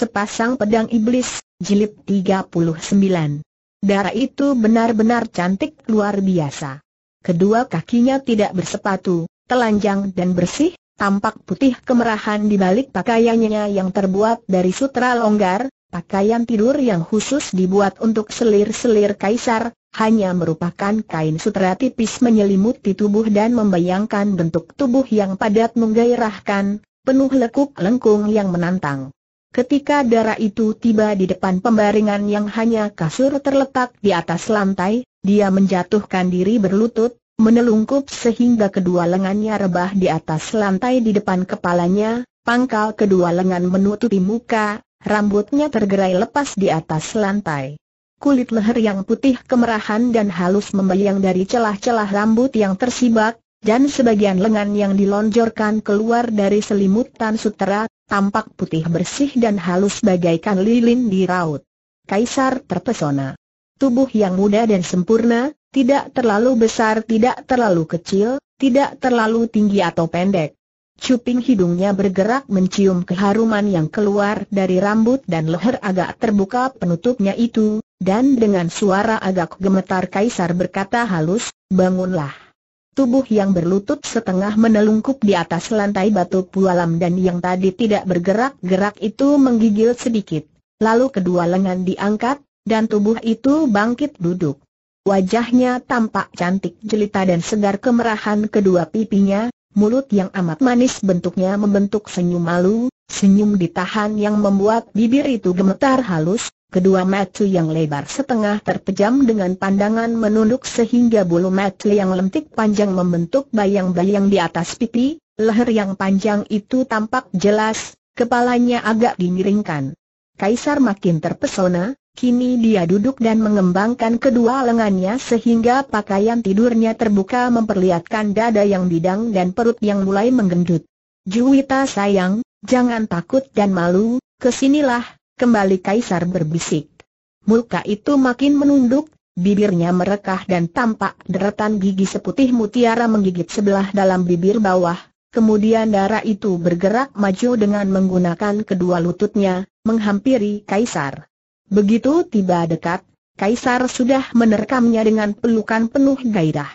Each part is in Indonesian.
Sepasang Pedang Iblis, Jilid 39. Darah itu benar-benar cantik luar biasa. Kedua kakinya tidak bersepatu, telanjang dan bersih, tampak putih kemerahan di balik pakaiannya yang terbuat dari sutra longgar, pakaian tidur yang khusus dibuat untuk selir-selir kaisar, hanya merupakan kain sutra tipis menyelimuti tubuh dan membayangkan bentuk tubuh yang padat menggairahkan, penuh lekuk lengkung yang menantang. Ketika darah itu tiba di depan pembaringan yang hanya kasur terletak di atas lantai, dia menjatuhkan diri berlutut, menelungkup sehingga kedua lengannya rebah di atas lantai di depan kepalanya, pangkal kedua lengan menutupi muka, rambutnya tergerai lepas di atas lantai. Kulit leher yang putih kemerahan dan halus membayang dari celah-celah rambut yang tersibak, dan sebagian lengan yang dilonjorkan keluar dari selimutan sutera, tampak putih bersih dan halus bagaikan lilin di raut. Kaisar terpesona. Tubuh yang muda dan sempurna, tidak terlalu besar tidak terlalu kecil, tidak terlalu tinggi atau pendek. Cuping hidungnya bergerak mencium keharuman yang keluar dari rambut dan leher agak terbuka penutupnya itu, dan dengan suara agak gemetar Kaisar berkata halus, bangunlah. Tubuh yang berlutut setengah menelungkup di atas lantai batu pualam dan yang tadi tidak bergerak-gerak itu menggigil sedikit. Lalu kedua lengan diangkat, dan tubuh itu bangkit duduk. Wajahnya tampak cantik jelita dan segar kemerahan kedua pipinya, mulut yang amat manis bentuknya membentuk senyum malu, senyum ditahan yang membuat bibir itu gemetar halus, kedua mata yang lebar setengah terpejam dengan pandangan menunduk sehingga bulu mata yang lentik panjang membentuk bayang-bayang di atas pipi, leher yang panjang itu tampak jelas, kepalanya agak dimiringkan. Kaisar makin terpesona, kini dia duduk dan mengembangkan kedua lengannya sehingga pakaian tidurnya terbuka memperlihatkan dada yang bidang dan perut yang mulai menggendut. Juwita sayang, jangan takut dan malu, kesinilah, kembali Kaisar berbisik. Muka itu makin menunduk, bibirnya merekah dan tampak deretan gigi seputih mutiara menggigit sebelah dalam bibir bawah, kemudian darah itu bergerak maju dengan menggunakan kedua lututnya, menghampiri Kaisar. Begitu tiba dekat, Kaisar sudah menerkamnya dengan pelukan penuh gairah.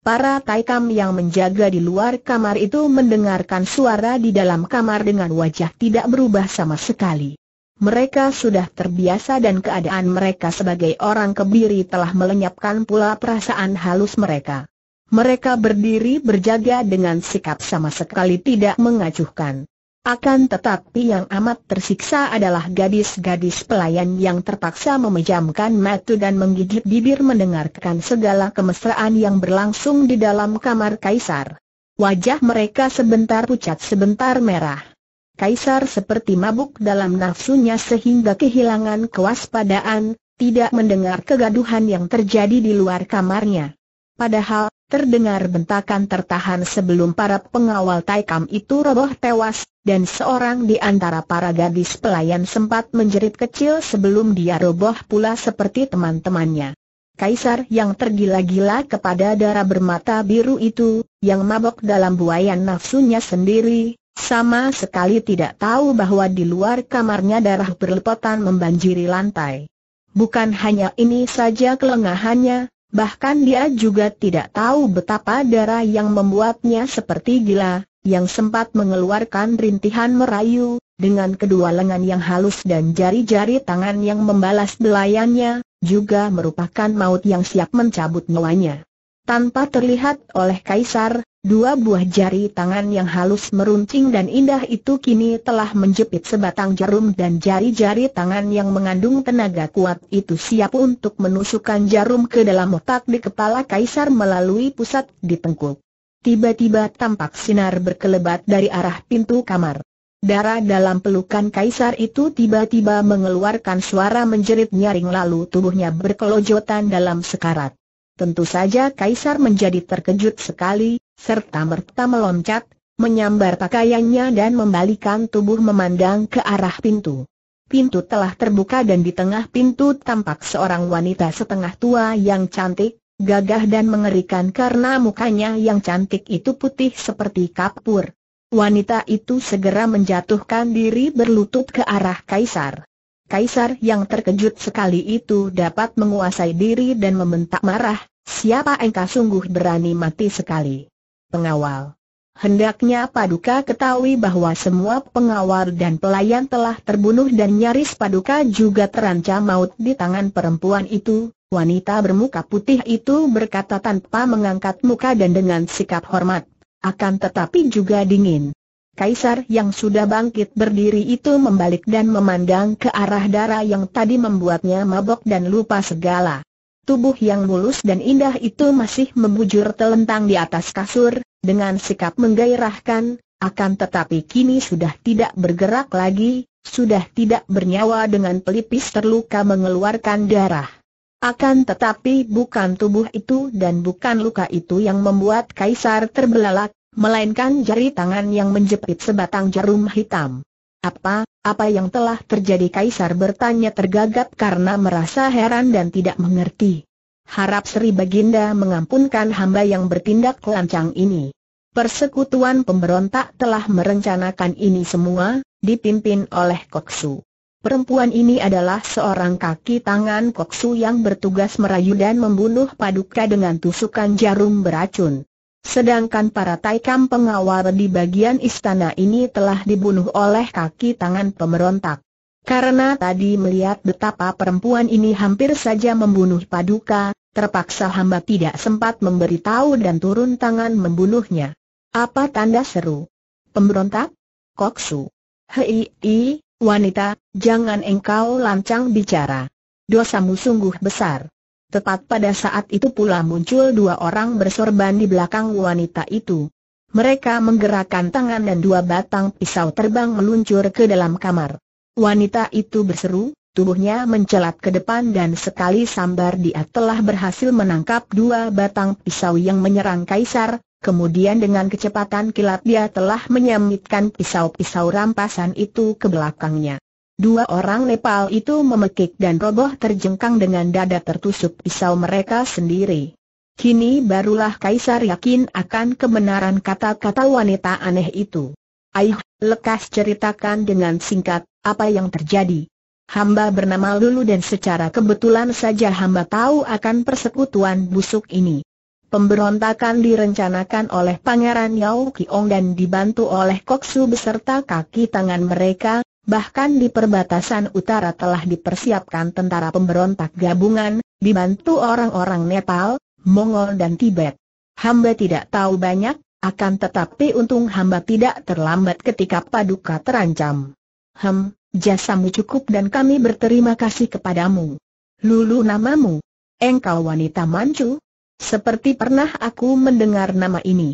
Para taikam yang menjaga di luar kamar itu mendengarkan suara di dalam kamar dengan wajah tidak berubah sama sekali. Mereka sudah terbiasa dan keadaan mereka sebagai orang kebiri telah melenyapkan pula perasaan halus mereka. Mereka berdiri berjaga dengan sikap sama sekali tidak mengacuhkan. Akan tetapi yang amat tersiksa adalah gadis-gadis pelayan yang terpaksa memejamkan mata dan menggigit bibir mendengarkan segala kemesraan yang berlangsung di dalam kamar kaisar. Wajah mereka sebentar pucat sebentar merah. Kaisar seperti mabuk dalam nafsunya sehingga kehilangan kewaspadaan, tidak mendengar kegaduhan yang terjadi di luar kamarnya. Padahal, terdengar bentakan tertahan sebelum para pengawal Taikam itu roboh tewas, dan seorang di antara para gadis pelayan sempat menjerit kecil sebelum dia roboh pula seperti teman-temannya. Kaisar yang tergila-gila kepada darah bermata biru itu, yang mabok dalam buayan nafsunya sendiri, sama sekali tidak tahu bahwa di luar kamarnya darah berlepotan membanjiri lantai. Bukan hanya ini saja kelengahannya, bahkan dia juga tidak tahu betapa darah yang membuatnya seperti gila, yang sempat mengeluarkan rintihan merayu, dengan kedua lengan yang halus dan jari-jari tangan yang membalas belayannya, juga merupakan maut yang siap mencabut nyawanya. Tanpa terlihat oleh Kaisar, Dua buah jari tangan yang halus meruncing dan indah itu kini telah menjepit sebatang jarum dan jari-jari tangan yang mengandung tenaga kuat itu siap untuk menusukkan jarum ke dalam otak di kepala kaisar melalui pusat di tengkuk. Tiba-tiba tampak sinar berkelebat dari arah pintu kamar. Darah dalam pelukan kaisar itu tiba-tiba mengeluarkan suara menjerit nyaring lalu tubuhnya berkelojotan dalam sekarat. Tentu saja Kaisar menjadi terkejut sekali, serta merta meloncat, menyambar pakaiannya dan membalikan tubuh memandang ke arah pintu. Pintu telah terbuka dan di tengah pintu tampak seorang wanita setengah tua yang cantik, gagah dan mengerikan karena mukanya yang cantik itu putih seperti kapur. Wanita itu segera menjatuhkan diri berlutut ke arah kaisar. Kaisar yang terkejut sekali itu dapat menguasai diri dan membentak marah, siapa engkau sungguh berani mati sekali. Pengawal Hendaknya Paduka ketahui bahwa semua pengawal dan pelayan telah terbunuh dan nyaris Paduka juga terancam maut di tangan perempuan itu. Wanita bermuka putih itu berkata tanpa mengangkat muka dan dengan sikap hormat. Akan tetapi juga dingin. Kaisar yang sudah bangkit berdiri itu membalik dan memandang ke arah darah yang tadi membuatnya mabok dan lupa segala. Tubuh yang mulus dan indah itu masih membujur telentang di atas kasur, dengan sikap menggairahkan, akan tetapi kini sudah tidak bergerak lagi, sudah tidak bernyawa dengan pelipis terluka mengeluarkan darah. Akan tetapi bukan tubuh itu dan bukan luka itu yang membuat Kaisar terbelalak, melainkan jari tangan yang menjepit sebatang jarum hitam. Apa, apa yang telah terjadi Kaisar bertanya tergagap karena merasa heran dan tidak mengerti. Harap Sri Baginda mengampunkan hamba yang bertindak lancang ini. Persekutuan pemberontak telah merencanakan ini semua, dipimpin oleh Koksu. Perempuan ini adalah seorang kaki tangan koksu yang bertugas merayu dan membunuh paduka dengan tusukan jarum beracun. Sedangkan para taikam pengawal di bagian istana ini telah dibunuh oleh kaki tangan pemberontak. Karena tadi melihat betapa perempuan ini hampir saja membunuh Paduka, terpaksa hamba tidak sempat memberitahu dan turun tangan membunuhnya. Apa tanda seru? Pemberontak? Koksu. Hei, wanita, jangan engkau lancang bicara. Dosamu sungguh besar. Tepat pada saat itu pula muncul dua orang bersorban di belakang wanita itu. Mereka menggerakkan tangan dan dua batang pisau terbang meluncur ke dalam kamar. Wanita itu berseru, tubuhnya mencelat ke depan dan sekali sambar dia telah berhasil menangkap dua batang pisau yang menyerang kaisar, kemudian dengan kecepatan kilat dia telah menyamitkan pisau-pisau rampasan itu ke belakangnya. Dua orang Nepal itu memekik dan roboh terjengkang dengan dada tertusuk pisau mereka sendiri. Kini barulah Kaisar yakin akan kebenaran kata-kata wanita aneh itu. Ayuh, lekas ceritakan dengan singkat, apa yang terjadi. Hamba bernama Lulu dan secara kebetulan saja hamba tahu akan persekutuan busuk ini. Pemberontakan direncanakan oleh Pangeran Yao Kiong dan dibantu oleh Koksu beserta kaki tangan mereka, Bahkan di perbatasan utara telah dipersiapkan tentara pemberontak gabungan, dibantu orang-orang Nepal, Mongol dan Tibet. Hamba tidak tahu banyak, akan tetapi untung hamba tidak terlambat ketika paduka terancam. Hem, jasamu cukup dan kami berterima kasih kepadamu. Lulu namamu. Engkau wanita mancu. Seperti pernah aku mendengar nama ini.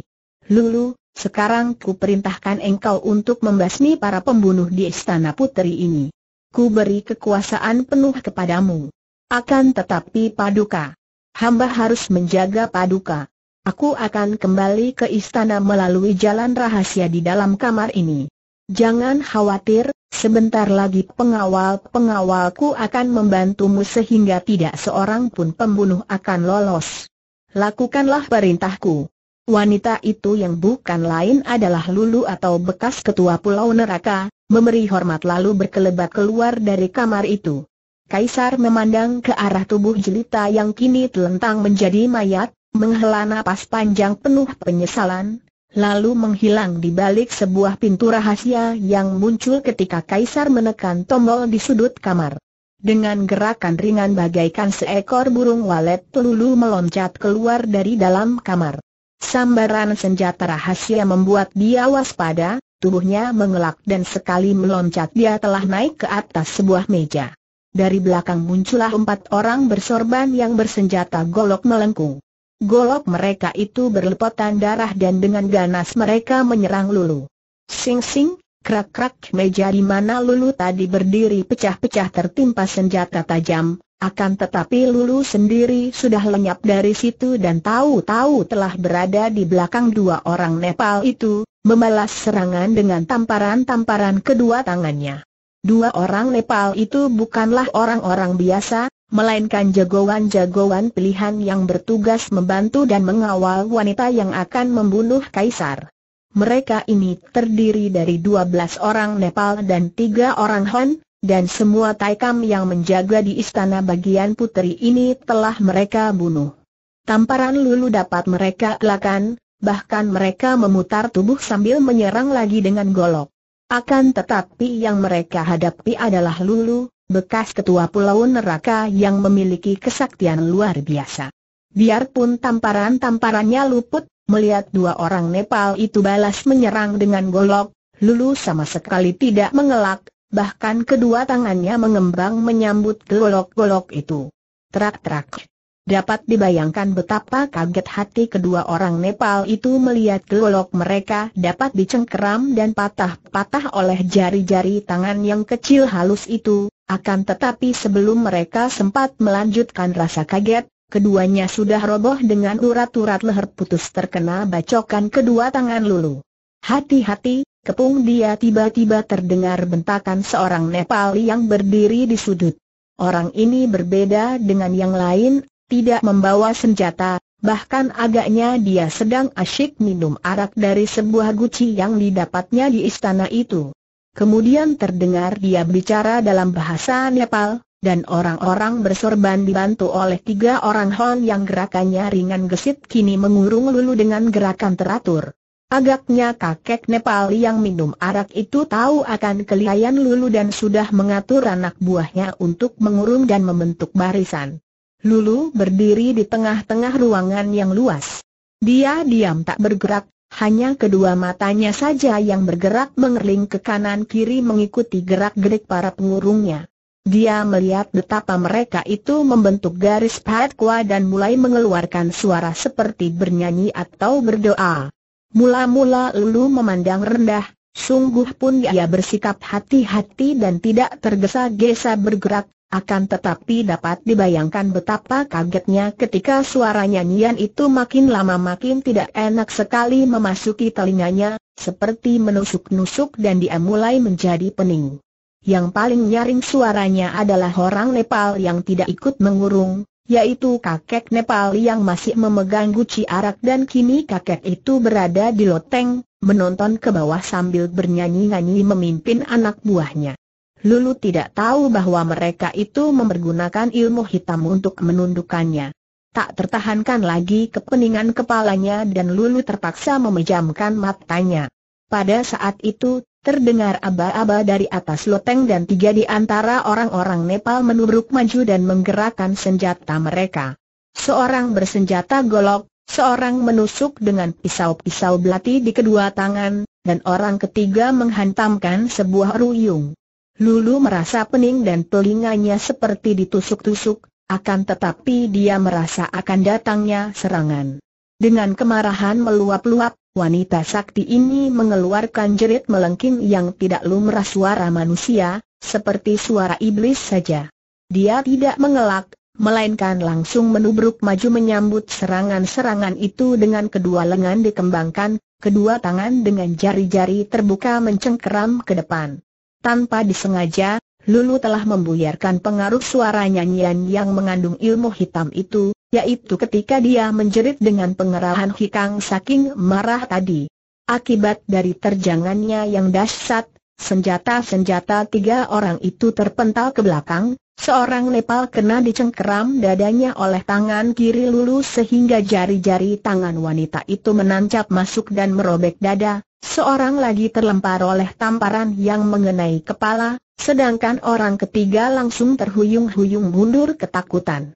Lulu, sekarang ku perintahkan engkau untuk membasmi para pembunuh di istana putri ini. Ku beri kekuasaan penuh kepadamu. Akan tetapi paduka. Hamba harus menjaga paduka. Aku akan kembali ke istana melalui jalan rahasia di dalam kamar ini. Jangan khawatir, sebentar lagi pengawal-pengawalku akan membantumu sehingga tidak seorang pun pembunuh akan lolos. Lakukanlah perintahku. Wanita itu yang bukan lain adalah Lulu atau bekas ketua pulau neraka, memberi hormat lalu berkelebat keluar dari kamar itu. Kaisar memandang ke arah tubuh jelita yang kini telentang menjadi mayat, menghela napas panjang penuh penyesalan, lalu menghilang di balik sebuah pintu rahasia yang muncul ketika Kaisar menekan tombol di sudut kamar. Dengan gerakan ringan bagaikan seekor burung walet Lulu meloncat keluar dari dalam kamar. Sambaran senjata rahasia membuat dia waspada, tubuhnya mengelak dan sekali meloncat dia telah naik ke atas sebuah meja. Dari belakang muncullah empat orang bersorban yang bersenjata golok melengkung. Golok mereka itu berlepotan darah dan dengan ganas mereka menyerang Lulu. Sing-sing, krak-krak meja di mana Lulu tadi berdiri pecah-pecah tertimpa senjata tajam, akan tetapi Lulu sendiri sudah lenyap dari situ dan tahu-tahu telah berada di belakang dua orang Nepal itu, membalas serangan dengan tamparan-tamparan kedua tangannya. Dua orang Nepal itu bukanlah orang-orang biasa, melainkan jagoan-jagoan pilihan yang bertugas membantu dan mengawal wanita yang akan membunuh Kaisar. Mereka ini terdiri dari 12 orang Nepal dan tiga orang Hon, dan semua taikam yang menjaga di istana bagian putri ini telah mereka bunuh. Tamparan lulu dapat mereka lakukan, bahkan mereka memutar tubuh sambil menyerang lagi dengan golok. Akan tetapi yang mereka hadapi adalah lulu, bekas ketua pulau neraka yang memiliki kesaktian luar biasa. Biarpun tamparan-tamparannya luput, melihat dua orang Nepal itu balas menyerang dengan golok, Lulu sama sekali tidak mengelak, bahkan kedua tangannya mengembang menyambut golok-golok itu. Trak-trak. Dapat dibayangkan betapa kaget hati kedua orang Nepal itu melihat golok mereka dapat dicengkeram dan patah-patah oleh jari-jari tangan yang kecil halus itu, akan tetapi sebelum mereka sempat melanjutkan rasa kaget, keduanya sudah roboh dengan urat-urat leher putus terkena bacokan kedua tangan Lulu. Hati-hati, Kepung dia tiba-tiba terdengar bentakan seorang Nepali yang berdiri di sudut. Orang ini berbeda dengan yang lain, tidak membawa senjata, bahkan agaknya dia sedang asyik minum arak dari sebuah guci yang didapatnya di istana itu. Kemudian terdengar dia bicara dalam bahasa Nepal, dan orang-orang bersorban dibantu oleh tiga orang Hon yang gerakannya ringan gesit kini mengurung lulu dengan gerakan teratur. Agaknya kakek Nepal yang minum arak itu tahu akan kelihayan Lulu dan sudah mengatur anak buahnya untuk mengurung dan membentuk barisan. Lulu berdiri di tengah-tengah ruangan yang luas. Dia diam tak bergerak, hanya kedua matanya saja yang bergerak mengerling ke kanan-kiri mengikuti gerak-gerik para pengurungnya. Dia melihat betapa mereka itu membentuk garis patwa dan mulai mengeluarkan suara seperti bernyanyi atau berdoa. Mula-mula Lulu memandang rendah, sungguh pun ia bersikap hati-hati dan tidak tergesa-gesa bergerak, akan tetapi dapat dibayangkan betapa kagetnya ketika suara nyanyian itu makin lama makin tidak enak sekali memasuki telinganya, seperti menusuk-nusuk dan dia mulai menjadi pening. Yang paling nyaring suaranya adalah orang Nepal yang tidak ikut mengurung, yaitu kakek Nepal yang masih memegang guci arak dan kini kakek itu berada di loteng, menonton ke bawah sambil bernyanyi-nyanyi memimpin anak buahnya. Lulu tidak tahu bahwa mereka itu mempergunakan ilmu hitam untuk menundukkannya. Tak tertahankan lagi kepeningan kepalanya dan Lulu terpaksa memejamkan matanya. Pada saat itu, Terdengar aba-aba dari atas loteng dan tiga di antara orang-orang Nepal menubruk maju dan menggerakkan senjata mereka. Seorang bersenjata golok, seorang menusuk dengan pisau-pisau belati di kedua tangan, dan orang ketiga menghantamkan sebuah ruyung. Lulu merasa pening dan telinganya seperti ditusuk-tusuk, akan tetapi dia merasa akan datangnya serangan. Dengan kemarahan meluap-luap, Wanita sakti ini mengeluarkan jerit melengking yang tidak lumrah suara manusia, seperti suara iblis saja. Dia tidak mengelak, melainkan langsung menubruk maju menyambut serangan-serangan itu dengan kedua lengan dikembangkan, kedua tangan dengan jari-jari terbuka mencengkeram ke depan. Tanpa disengaja, Lulu telah membuyarkan pengaruh suara nyanyian yang mengandung ilmu hitam itu, yaitu ketika dia menjerit dengan pengerahan hikang saking marah tadi. Akibat dari terjangannya yang dahsyat, senjata-senjata tiga orang itu terpental ke belakang, Seorang Nepal kena dicengkeram dadanya oleh tangan kiri Lulu sehingga jari-jari tangan wanita itu menancap masuk dan merobek dada, seorang lagi terlempar oleh tamparan yang mengenai kepala, sedangkan orang ketiga langsung terhuyung-huyung mundur ketakutan.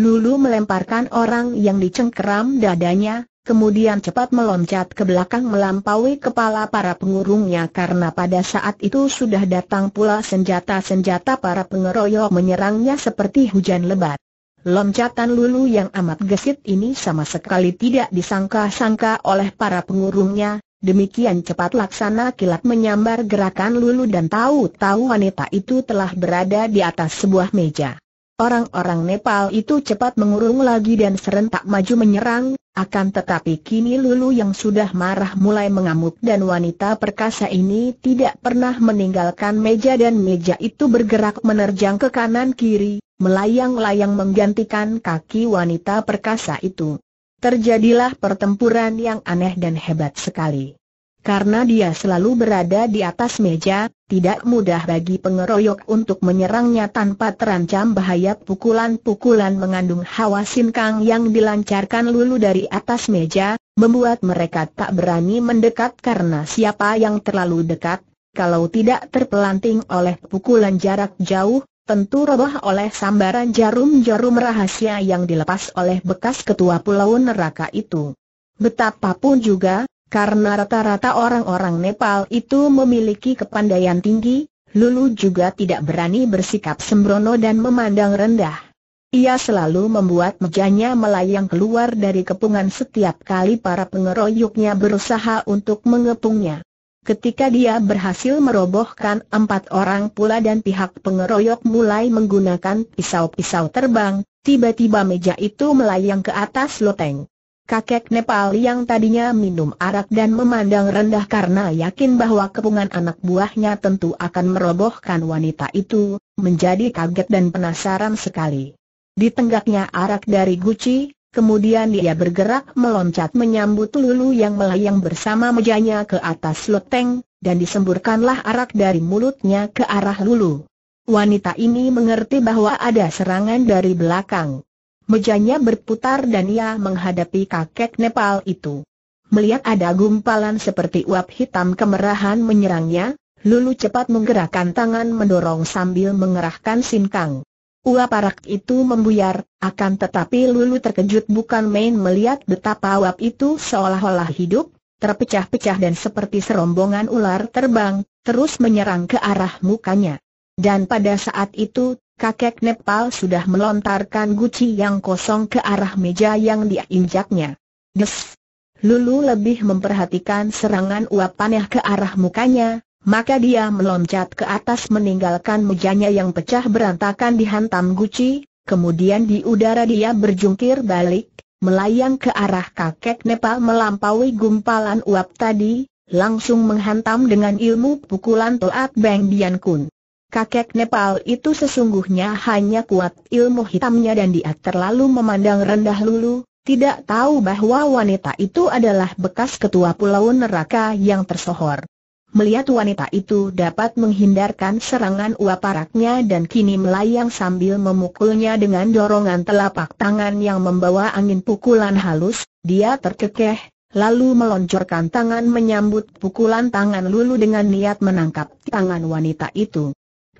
Lulu melemparkan orang yang dicengkeram dadanya, kemudian cepat meloncat ke belakang melampaui kepala para pengurungnya karena pada saat itu sudah datang pula senjata-senjata para pengeroyok menyerangnya seperti hujan lebat. Loncatan Lulu yang amat gesit ini sama sekali tidak disangka-sangka oleh para pengurungnya, demikian cepat laksana kilat menyambar gerakan Lulu dan tahu-tahu wanita itu telah berada di atas sebuah meja. Orang-orang Nepal itu cepat mengurung lagi dan serentak maju menyerang, akan tetapi kini Lulu yang sudah marah mulai mengamuk dan wanita perkasa ini tidak pernah meninggalkan meja dan meja itu bergerak menerjang ke kanan kiri, melayang-layang menggantikan kaki wanita perkasa itu. Terjadilah pertempuran yang aneh dan hebat sekali. Karena dia selalu berada di atas meja, tidak mudah bagi pengeroyok untuk menyerangnya tanpa terancam bahaya pukulan-pukulan mengandung hawa sinkang yang dilancarkan lulu dari atas meja, membuat mereka tak berani mendekat karena siapa yang terlalu dekat, kalau tidak terpelanting oleh pukulan jarak jauh, tentu roboh oleh sambaran jarum-jarum rahasia yang dilepas oleh bekas ketua pulau neraka itu. Betapapun juga, karena rata-rata orang-orang Nepal itu memiliki kepandaian tinggi, Lulu juga tidak berani bersikap sembrono dan memandang rendah. Ia selalu membuat mejanya melayang keluar dari kepungan setiap kali para pengeroyoknya berusaha untuk mengepungnya. Ketika dia berhasil merobohkan empat orang pula dan pihak pengeroyok mulai menggunakan pisau-pisau terbang, tiba-tiba meja itu melayang ke atas loteng. Kakek Nepal yang tadinya minum arak dan memandang rendah karena yakin bahwa kepungan anak buahnya tentu akan merobohkan wanita itu, menjadi kaget dan penasaran sekali. Di tenggaknya arak dari guci, kemudian dia bergerak meloncat menyambut Lulu yang melayang bersama mejanya ke atas loteng, dan disemburkanlah arak dari mulutnya ke arah Lulu. Wanita ini mengerti bahwa ada serangan dari belakang. Mejanya berputar dan ia menghadapi kakek Nepal itu. Melihat ada gumpalan seperti uap hitam kemerahan menyerangnya, Lulu cepat menggerakkan tangan mendorong sambil mengerahkan sinkang. Uap arak itu membuyar, akan tetapi Lulu terkejut bukan main melihat betapa uap itu seolah-olah hidup, terpecah-pecah dan seperti serombongan ular terbang, terus menyerang ke arah mukanya. Dan pada saat itu, kakek Nepal sudah melontarkan guci yang kosong ke arah meja yang diinjaknya. Des! Lulu lebih memperhatikan serangan uap panah ke arah mukanya, maka dia meloncat ke atas meninggalkan mejanya yang pecah berantakan dihantam guci, kemudian di udara dia berjungkir balik, melayang ke arah kakek Nepal melampaui gumpalan uap tadi, langsung menghantam dengan ilmu pukulan Toat Beng Dian Kun. Kakek Nepal itu sesungguhnya hanya kuat ilmu hitamnya dan dia terlalu memandang rendah Lulu, tidak tahu bahwa wanita itu adalah bekas ketua pulau neraka yang tersohor. Melihat wanita itu dapat menghindarkan serangan uap paraknya dan kini melayang sambil memukulnya dengan dorongan telapak tangan yang membawa angin pukulan halus, dia terkekeh, lalu melonjorkan tangan menyambut pukulan tangan Lulu dengan niat menangkap tangan wanita itu.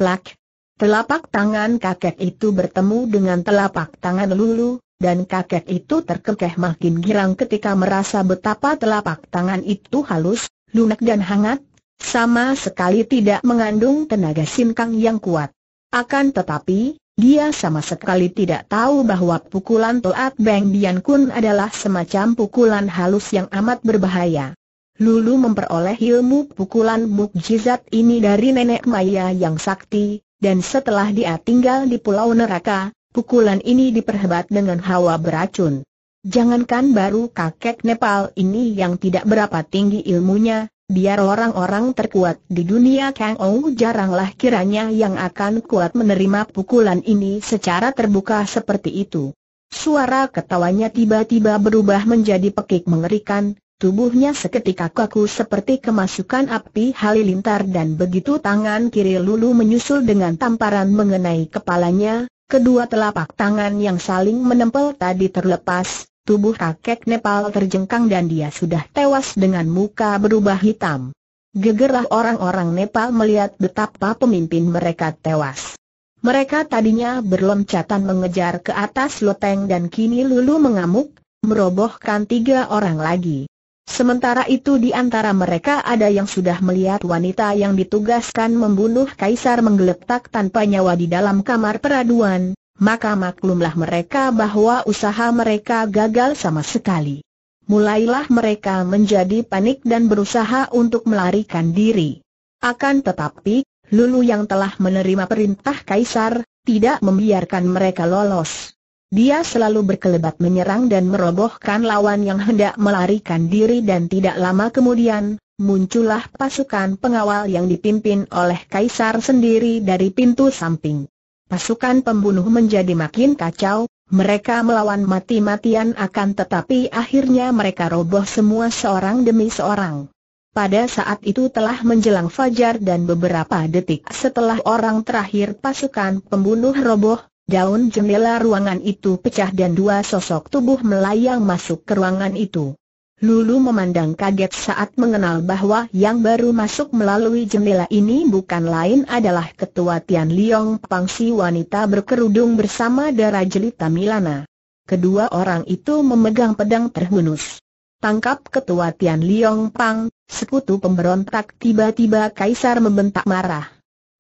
Plak. Telapak tangan kakek itu bertemu dengan telapak tangan Lulu, dan kakek itu terkekeh makin girang ketika merasa betapa telapak tangan itu halus, lunak dan hangat, sama sekali tidak mengandung tenaga sinkang yang kuat. Akan tetapi, dia sama sekali tidak tahu bahwa pukulan Toat Beng Bian Kun adalah semacam pukulan halus yang amat berbahaya. Lulu memperoleh ilmu pukulan mukjizat ini dari nenek Maya yang sakti, dan setelah dia tinggal di pulau neraka, pukulan ini diperhebat dengan hawa beracun. Jangankan baru kakek Nepal ini yang tidak berapa tinggi ilmunya, biar orang-orang terkuat di dunia Kang Ou jaranglah kiranya yang akan kuat menerima pukulan ini secara terbuka seperti itu. Suara ketawanya tiba-tiba berubah menjadi pekik mengerikan, Tubuhnya seketika kaku seperti kemasukan api halilintar dan begitu tangan kiri Lulu menyusul dengan tamparan mengenai kepalanya, kedua telapak tangan yang saling menempel tadi terlepas, tubuh kakek Nepal terjengkang dan dia sudah tewas dengan muka berubah hitam. Gegerlah orang-orang Nepal melihat betapa pemimpin mereka tewas. Mereka tadinya berloncatan mengejar ke atas loteng dan kini Lulu mengamuk, merobohkan tiga orang lagi. Sementara itu di antara mereka ada yang sudah melihat wanita yang ditugaskan membunuh kaisar menggeletak tanpa nyawa di dalam kamar peraduan, maka maklumlah mereka bahwa usaha mereka gagal sama sekali. Mulailah mereka menjadi panik dan berusaha untuk melarikan diri. Akan tetapi, Lulu yang telah menerima perintah kaisar, tidak membiarkan mereka lolos. Dia selalu berkelebat menyerang dan merobohkan lawan yang hendak melarikan diri dan tidak lama kemudian, muncullah pasukan pengawal yang dipimpin oleh Kaisar sendiri dari pintu samping. Pasukan pembunuh menjadi makin kacau, mereka melawan mati-matian akan tetapi akhirnya mereka roboh semua seorang demi seorang. Pada saat itu telah menjelang fajar dan beberapa detik setelah orang terakhir pasukan pembunuh roboh, Daun jendela ruangan itu pecah dan dua sosok tubuh melayang masuk ke ruangan itu. Lulu memandang kaget saat mengenal bahwa yang baru masuk melalui jendela ini bukan lain adalah ketua Tian Liong Pangsi wanita berkerudung bersama darah jelita Milana. Kedua orang itu memegang pedang terhunus. Tangkap ketua Tian Liong Pang, sekutu pemberontak tiba-tiba kaisar membentak marah.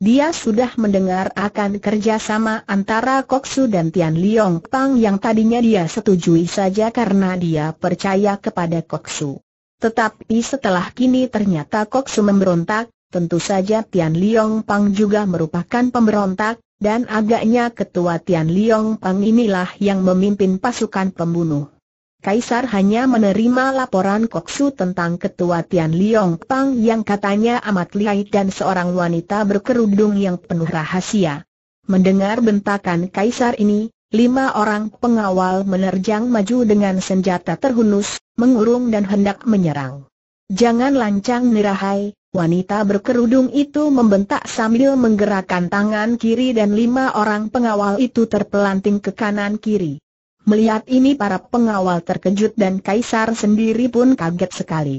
Dia sudah mendengar akan kerjasama antara Koksu dan Tian Liong Pang yang tadinya dia setujui saja karena dia percaya kepada Koksu. Tetapi setelah kini ternyata Koksu memberontak, tentu saja Tian Liong Pang juga merupakan pemberontak, dan agaknya ketua Tian Liong Pang inilah yang memimpin pasukan pembunuh. Kaisar hanya menerima laporan Koksu tentang ketua Tian Liong Pang yang katanya amat lihai dan seorang wanita berkerudung yang penuh rahasia. Mendengar bentakan Kaisar ini, lima orang pengawal menerjang maju dengan senjata terhunus, mengurung dan hendak menyerang. Jangan lancang nirahai, wanita berkerudung itu membentak sambil menggerakkan tangan kiri dan lima orang pengawal itu terpelanting ke kanan kiri. Melihat ini para pengawal terkejut dan Kaisar sendiri pun kaget sekali.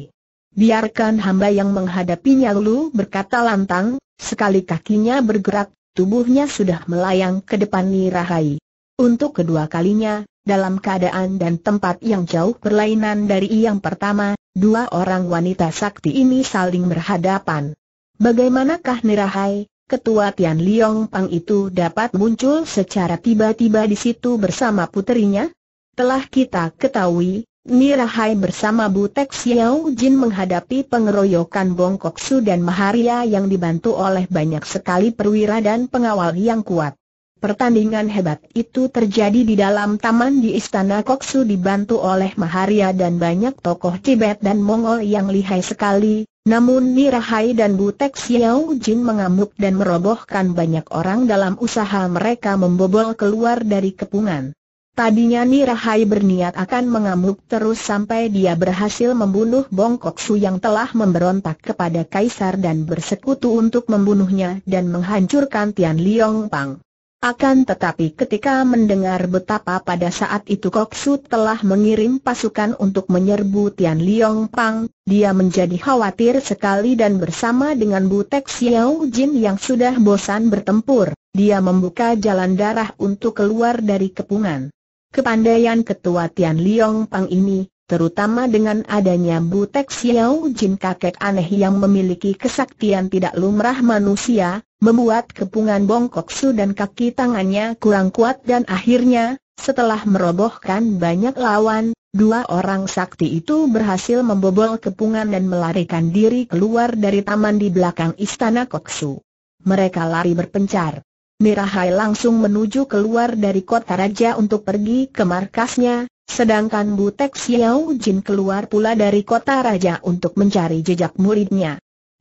Biarkan hamba yang menghadapinya lulu berkata lantang, sekali kakinya bergerak, tubuhnya sudah melayang ke depan Nirahai. Untuk kedua kalinya, dalam keadaan dan tempat yang jauh berlainan dari yang pertama, dua orang wanita sakti ini saling berhadapan. Bagaimanakah Nirahai, ketua Tian Liong Pang itu dapat muncul secara tiba-tiba di situ bersama puterinya? Telah kita ketahui, Nirahai bersama Butek Xiao Jin menghadapi pengeroyokan Bongkok Su dan Maharia yang dibantu oleh banyak sekali perwira dan pengawal yang kuat. Pertandingan hebat itu terjadi di dalam taman di Istana Koksu dibantu oleh Maharia dan banyak tokoh Tibet dan Mongol yang lihai sekali, namun Nirahai dan Butek Xiao Jin mengamuk dan merobohkan banyak orang dalam usaha mereka membobol keluar dari kepungan. Tadinya Nirahai berniat akan mengamuk terus sampai dia berhasil membunuh Bongkok Su yang telah memberontak kepada Kaisar dan bersekutu untuk membunuhnya dan menghancurkan Tian Liong Pang. Akan tetapi ketika mendengar betapa pada saat itu Kok Su telah mengirim pasukan untuk menyerbu Tian Liong Pang, dia menjadi khawatir sekali dan bersama dengan Butek Xiao Jin yang sudah bosan bertempur, dia membuka jalan darah untuk keluar dari kepungan. Kepandaian ketua Tian Liong Pang ini, terutama dengan adanya Butek Xiao Jin kakek aneh yang memiliki kesaktian tidak lumrah manusia, membuat kepungan bongkok Su dan kaki tangannya kurang kuat dan akhirnya, setelah merobohkan banyak lawan, dua orang sakti itu berhasil membobol kepungan dan melarikan diri keluar dari taman di belakang istana Koksu. Mereka lari berpencar. Mirahai langsung menuju keluar dari kota raja untuk pergi ke markasnya, sedangkan Butek Xiao Jin keluar pula dari kota raja untuk mencari jejak muridnya.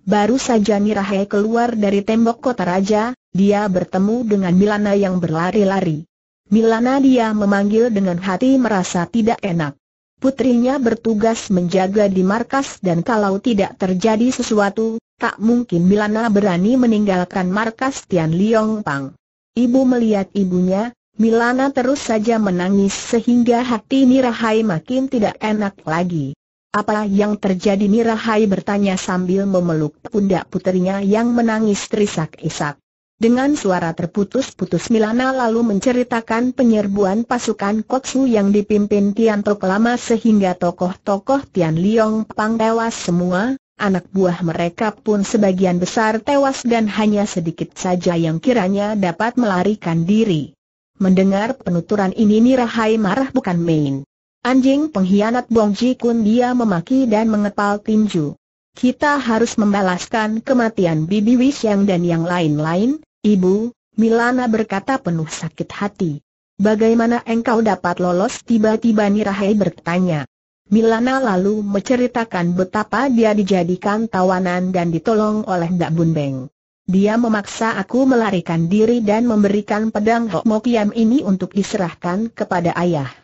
Baru saja Nirahe keluar dari tembok kota raja, dia bertemu dengan Milana yang berlari-lari. Milana dia memanggil dengan hati merasa tidak enak. Putrinya bertugas menjaga di markas dan kalau tidak terjadi sesuatu, tak mungkin Milana berani meninggalkan markas Tian Liong Pang. Ibu melihat ibunya, Milana terus saja menangis sehingga hati Nirahai makin tidak enak lagi. Apa yang terjadi Mirahai bertanya sambil memeluk pundak putrinya yang menangis terisak-isak. Dengan suara terputus-putus Milana lalu menceritakan penyerbuan pasukan Kotsu yang dipimpin Tian Tok lama sehingga tokoh-tokoh Tian Liong Pang tewas semua, anak buah mereka pun sebagian besar tewas dan hanya sedikit saja yang kiranya dapat melarikan diri. Mendengar penuturan ini Nirahai marah bukan main. Anjing pengkhianat Bong Ji Kun dia memaki dan mengepal tinju. Kita harus membalaskan kematian Bibi Wisyang dan yang lain-lain, Ibu, Milana berkata penuh sakit hati. Bagaimana engkau dapat lolos tiba-tiba Nirahai bertanya. Milana lalu menceritakan betapa dia dijadikan tawanan dan ditolong oleh Dak Bun Beng. Dia memaksa aku melarikan diri dan memberikan pedang Hok Mokiam ini untuk diserahkan kepada ayah.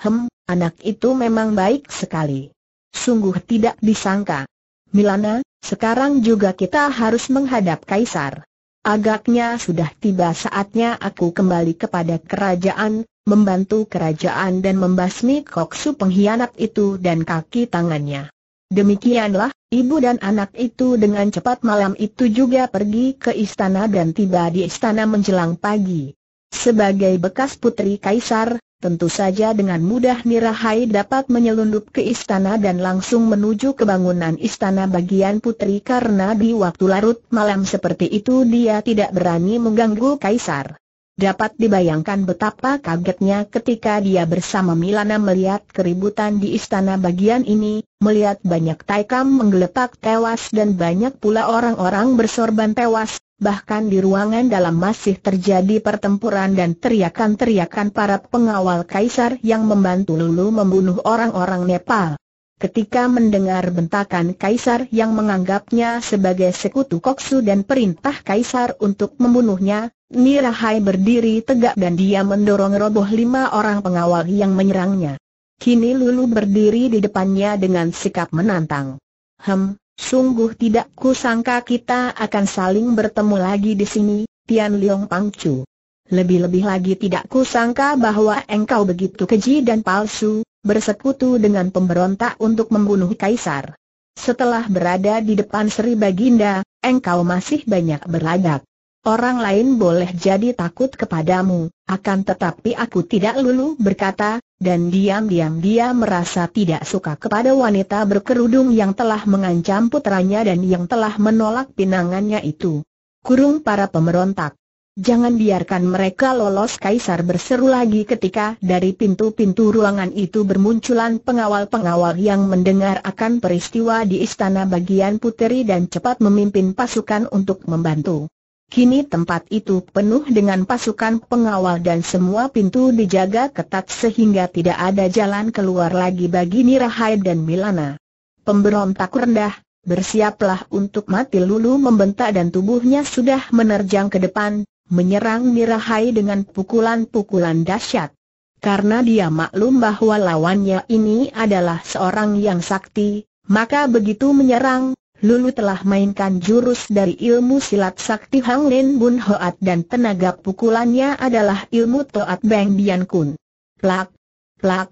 Hem, anak itu memang baik sekali. Sungguh tidak disangka. Milana, sekarang juga kita harus menghadap Kaisar. Agaknya sudah tiba saatnya aku kembali kepada kerajaan, membantu kerajaan dan membasmi koksu pengkhianat itu dan kaki tangannya. Demikianlah, ibu dan anak itu dengan cepat malam itu juga pergi ke istana dan tiba di istana menjelang pagi. Sebagai bekas putri kaisar, Tentu saja dengan mudah Nirahai dapat menyelundup ke istana dan langsung menuju ke bangunan istana bagian putri karena di waktu larut malam seperti itu dia tidak berani mengganggu kaisar. Dapat dibayangkan betapa kagetnya ketika dia bersama Milana melihat keributan di istana bagian ini, melihat banyak taikam menggeletak tewas dan banyak pula orang-orang bersorban tewas, bahkan di ruangan dalam masih terjadi pertempuran dan teriakan-teriakan para pengawal kaisar yang membantu Lulu membunuh orang-orang Nepal. Ketika mendengar bentakan kaisar yang menganggapnya sebagai sekutu Koksu dan perintah kaisar untuk membunuhnya, Nirahai berdiri tegak dan dia mendorong roboh lima orang pengawal yang menyerangnya. Kini Lulu berdiri di depannya dengan sikap menantang. Hem, Sungguh tidak kusangka kita akan saling bertemu lagi di sini, Tian Liong Pangcu. Lebih-lebih lagi tidak kusangka bahwa engkau begitu keji dan palsu, bersekutu dengan pemberontak untuk membunuh Kaisar. Setelah berada di depan Sri Baginda, engkau masih banyak berlagak. Orang lain boleh jadi takut kepadamu, akan tetapi aku tidak lulu berkata, dan diam-diam dia merasa tidak suka kepada wanita berkerudung yang telah mengancam putranya dan yang telah menolak pinangannya itu. Kurung para pemberontak. Jangan biarkan mereka lolos Kaisar berseru lagi ketika dari pintu-pintu ruangan itu bermunculan pengawal-pengawal yang mendengar akan peristiwa di istana bagian puteri dan cepat memimpin pasukan untuk membantu. Kini tempat itu penuh dengan pasukan pengawal dan semua pintu dijaga ketat sehingga tidak ada jalan keluar lagi bagi Nira Nirahai dan Milana. Pemberontak rendah, bersiaplah untuk mati lulu membentak dan tubuhnya sudah menerjang ke depan, menyerang Nira Nirahai dengan pukulan-pukulan dahsyat. Karena dia maklum bahwa lawannya ini adalah seorang yang sakti, maka begitu menyerang, Lulu telah mainkan jurus dari ilmu silat sakti Hang Lin Bun Hoat dan tenaga pukulannya adalah ilmu Toat Beng Bian Kun. Plak, plak,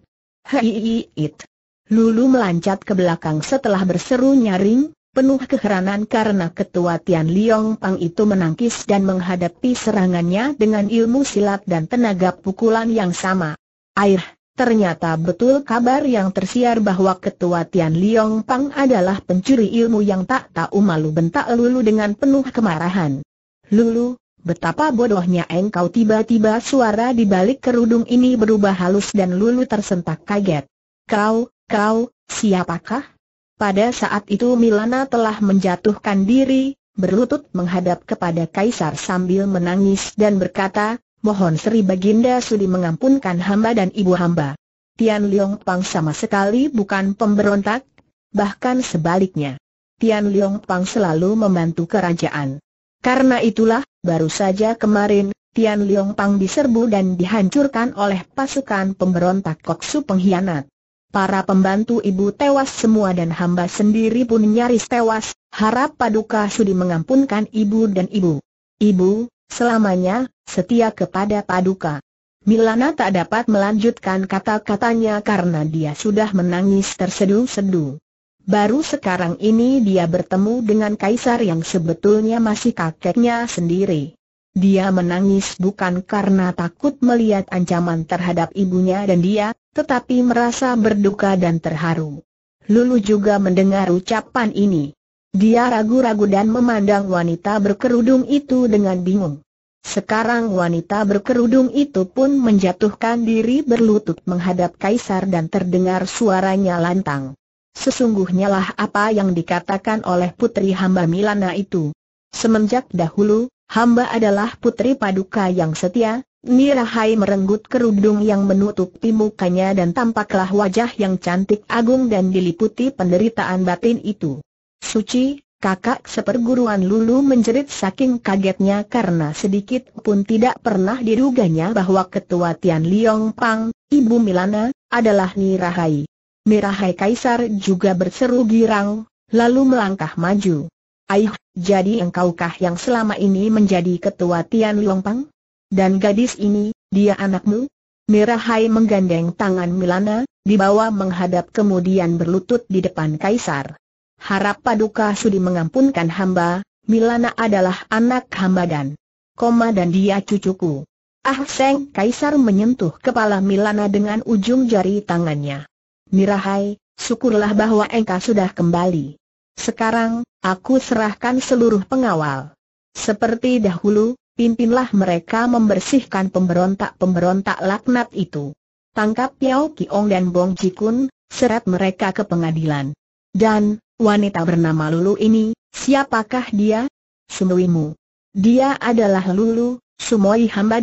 hei it. Lulu melancat ke belakang setelah berseru nyaring, penuh keheranan karena ketua Tian Liong Pang itu menangkis dan menghadapi serangannya dengan ilmu silat dan tenaga pukulan yang sama. Air, Ternyata betul kabar yang tersiar bahwa ketua Tian Liong Pang adalah pencuri ilmu yang tak tahu malu bentak Lulu dengan penuh kemarahan. Lulu, betapa bodohnya engkau tiba-tiba suara di balik kerudung ini berubah halus dan Lulu tersentak kaget. Kau, kau, siapakah? Pada saat itu Milana telah menjatuhkan diri, berlutut menghadap kepada Kaisar sambil menangis dan berkata, mohon Sri Baginda Sudi mengampunkan hamba dan ibu hamba. Tian Liong Pang sama sekali bukan pemberontak, bahkan sebaliknya. Tian Liong Pang selalu membantu kerajaan. Karena itulah, baru saja kemarin, Tian Liong Pang diserbu dan dihancurkan oleh pasukan pemberontak Koksu pengkhianat. Para pembantu ibu tewas semua dan hamba sendiri pun nyaris tewas, harap Paduka Sudi mengampunkan ibu dan ibu. Ibu, Selamanya, setia kepada Paduka. Milana tak dapat melanjutkan kata-katanya karena dia sudah menangis tersedu-sedu. Baru sekarang ini dia bertemu dengan kaisar yang sebetulnya masih kakeknya sendiri. Dia menangis bukan karena takut melihat ancaman terhadap ibunya dan dia, tetapi merasa berduka dan terharu. Lulu juga mendengar ucapan ini. Dia ragu-ragu dan memandang wanita berkerudung itu dengan bingung. Sekarang wanita berkerudung itu pun menjatuhkan diri berlutut menghadap kaisar dan terdengar suaranya lantang. Sesungguhnya lah apa yang dikatakan oleh putri hamba Milana itu. Semenjak dahulu, hamba adalah putri paduka yang setia, Nirahai merenggut kerudung yang menutupi mukanya dan tampaklah wajah yang cantik agung dan diliputi penderitaan batin itu. Suci, kakak seperguruan Lulu menjerit saking kagetnya karena sedikit pun tidak pernah diruganya bahwa ketua Tian Liong Pang, ibu Milana, adalah Nirahai. Nirahai Kaisar juga berseru girang, lalu melangkah maju. Aih, jadi engkaukah yang selama ini menjadi ketua Tian Liong Pang? Dan gadis ini, dia anakmu? Nirahai menggandeng tangan Milana, dibawa menghadap kemudian berlutut di depan Kaisar harap Paduka Sudi mengampunkan hamba, Milana adalah anak hamba dan koma dan dia cucuku. Ah Seng Kaisar menyentuh kepala Milana dengan ujung jari tangannya. Nirahai, syukurlah bahwa engkau sudah kembali. Sekarang, aku serahkan seluruh pengawal. Seperti dahulu, pimpinlah mereka membersihkan pemberontak-pemberontak laknat itu. Tangkap Piao Kiong dan Bong Jikun, seret mereka ke pengadilan. Dan, Wanita bernama Lulu ini, siapakah dia? Sumuimu. Dia adalah Lulu, Sumoi hamba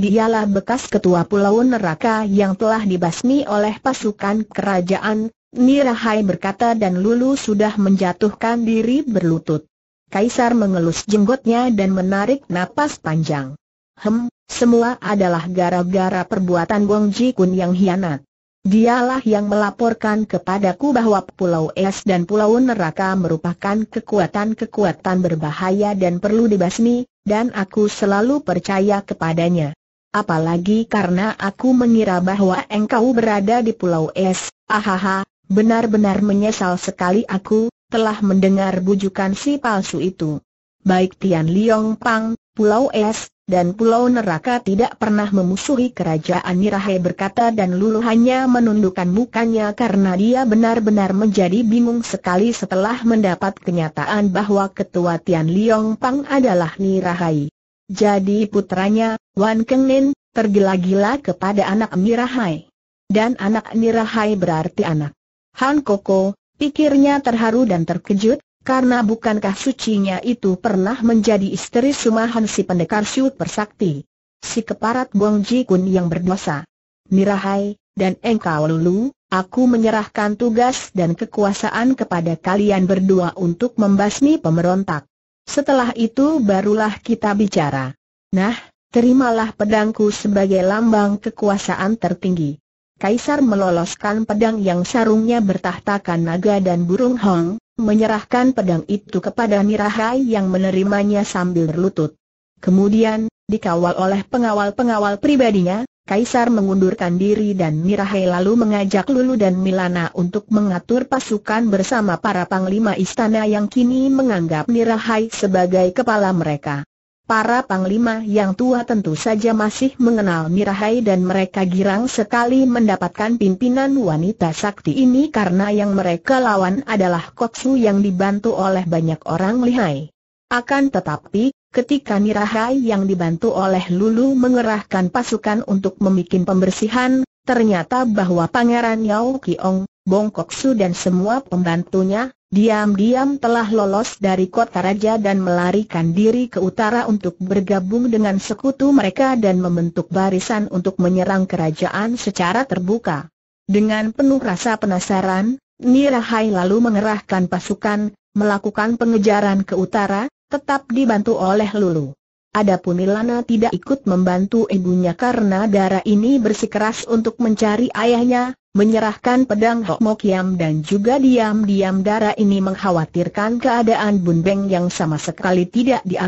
dialah bekas ketua pulau neraka yang telah dibasmi oleh pasukan kerajaan, Nirahai berkata dan Lulu sudah menjatuhkan diri berlutut. Kaisar mengelus jenggotnya dan menarik napas panjang. Hem, semua adalah gara-gara perbuatan Gong Ji Kun yang hianat. Dialah yang melaporkan kepadaku bahwa Pulau Es dan Pulau Neraka merupakan kekuatan-kekuatan berbahaya dan perlu dibasmi, dan aku selalu percaya kepadanya. Apalagi karena aku mengira bahwa engkau berada di Pulau Es, ahaha, benar-benar menyesal sekali aku, telah mendengar bujukan si palsu itu. Baik Tian Liong Pang, Pulau Es, dan Pulau Neraka tidak pernah memusuhi kerajaan Nirahe berkata dan Lulu hanya menundukkan mukanya karena dia benar-benar menjadi bingung sekali setelah mendapat kenyataan bahwa ketua Tian Liong Pang adalah Nirahai. Jadi putranya, Wan Keng Nen tergila-gila kepada anak Nirahai. Dan anak Nirahai berarti anak. Han Koko, pikirnya terharu dan terkejut, karena bukankah sucinya itu pernah menjadi istri sumahan si pendekar siut Persakti, Si keparat Gong Ji Kun yang berdosa. Mirahai, dan engkau lulu, aku menyerahkan tugas dan kekuasaan kepada kalian berdua untuk membasmi pemberontak. Setelah itu barulah kita bicara. Nah, terimalah pedangku sebagai lambang kekuasaan tertinggi. Kaisar meloloskan pedang yang sarungnya bertahtakan naga dan burung hong, menyerahkan pedang itu kepada Nirahai yang menerimanya sambil berlutut. Kemudian, dikawal oleh pengawal-pengawal pribadinya, Kaisar mengundurkan diri dan Mirahai lalu mengajak Lulu dan Milana untuk mengatur pasukan bersama para panglima istana yang kini menganggap Mirahai sebagai kepala mereka. Para panglima yang tua tentu saja masih mengenal Mirahai dan mereka girang sekali mendapatkan pimpinan wanita sakti ini karena yang mereka lawan adalah Kotsu yang dibantu oleh banyak orang lihai. Akan tetapi, ketika Mirahai yang dibantu oleh Lulu mengerahkan pasukan untuk membuat pembersihan, ternyata bahwa Pangeran Yao Kiong, Bongkoksu Su dan semua pembantunya, diam-diam telah lolos dari kota raja dan melarikan diri ke utara untuk bergabung dengan sekutu mereka dan membentuk barisan untuk menyerang kerajaan secara terbuka. Dengan penuh rasa penasaran, Nirahai lalu mengerahkan pasukan, melakukan pengejaran ke utara, tetap dibantu oleh Lulu. Adapun Ilana tidak ikut membantu ibunya karena darah ini bersikeras untuk mencari ayahnya, menyerahkan pedang Hokmokiam Kiam dan juga diam-diam darah ini mengkhawatirkan keadaan Bun Beng yang sama sekali tidak dia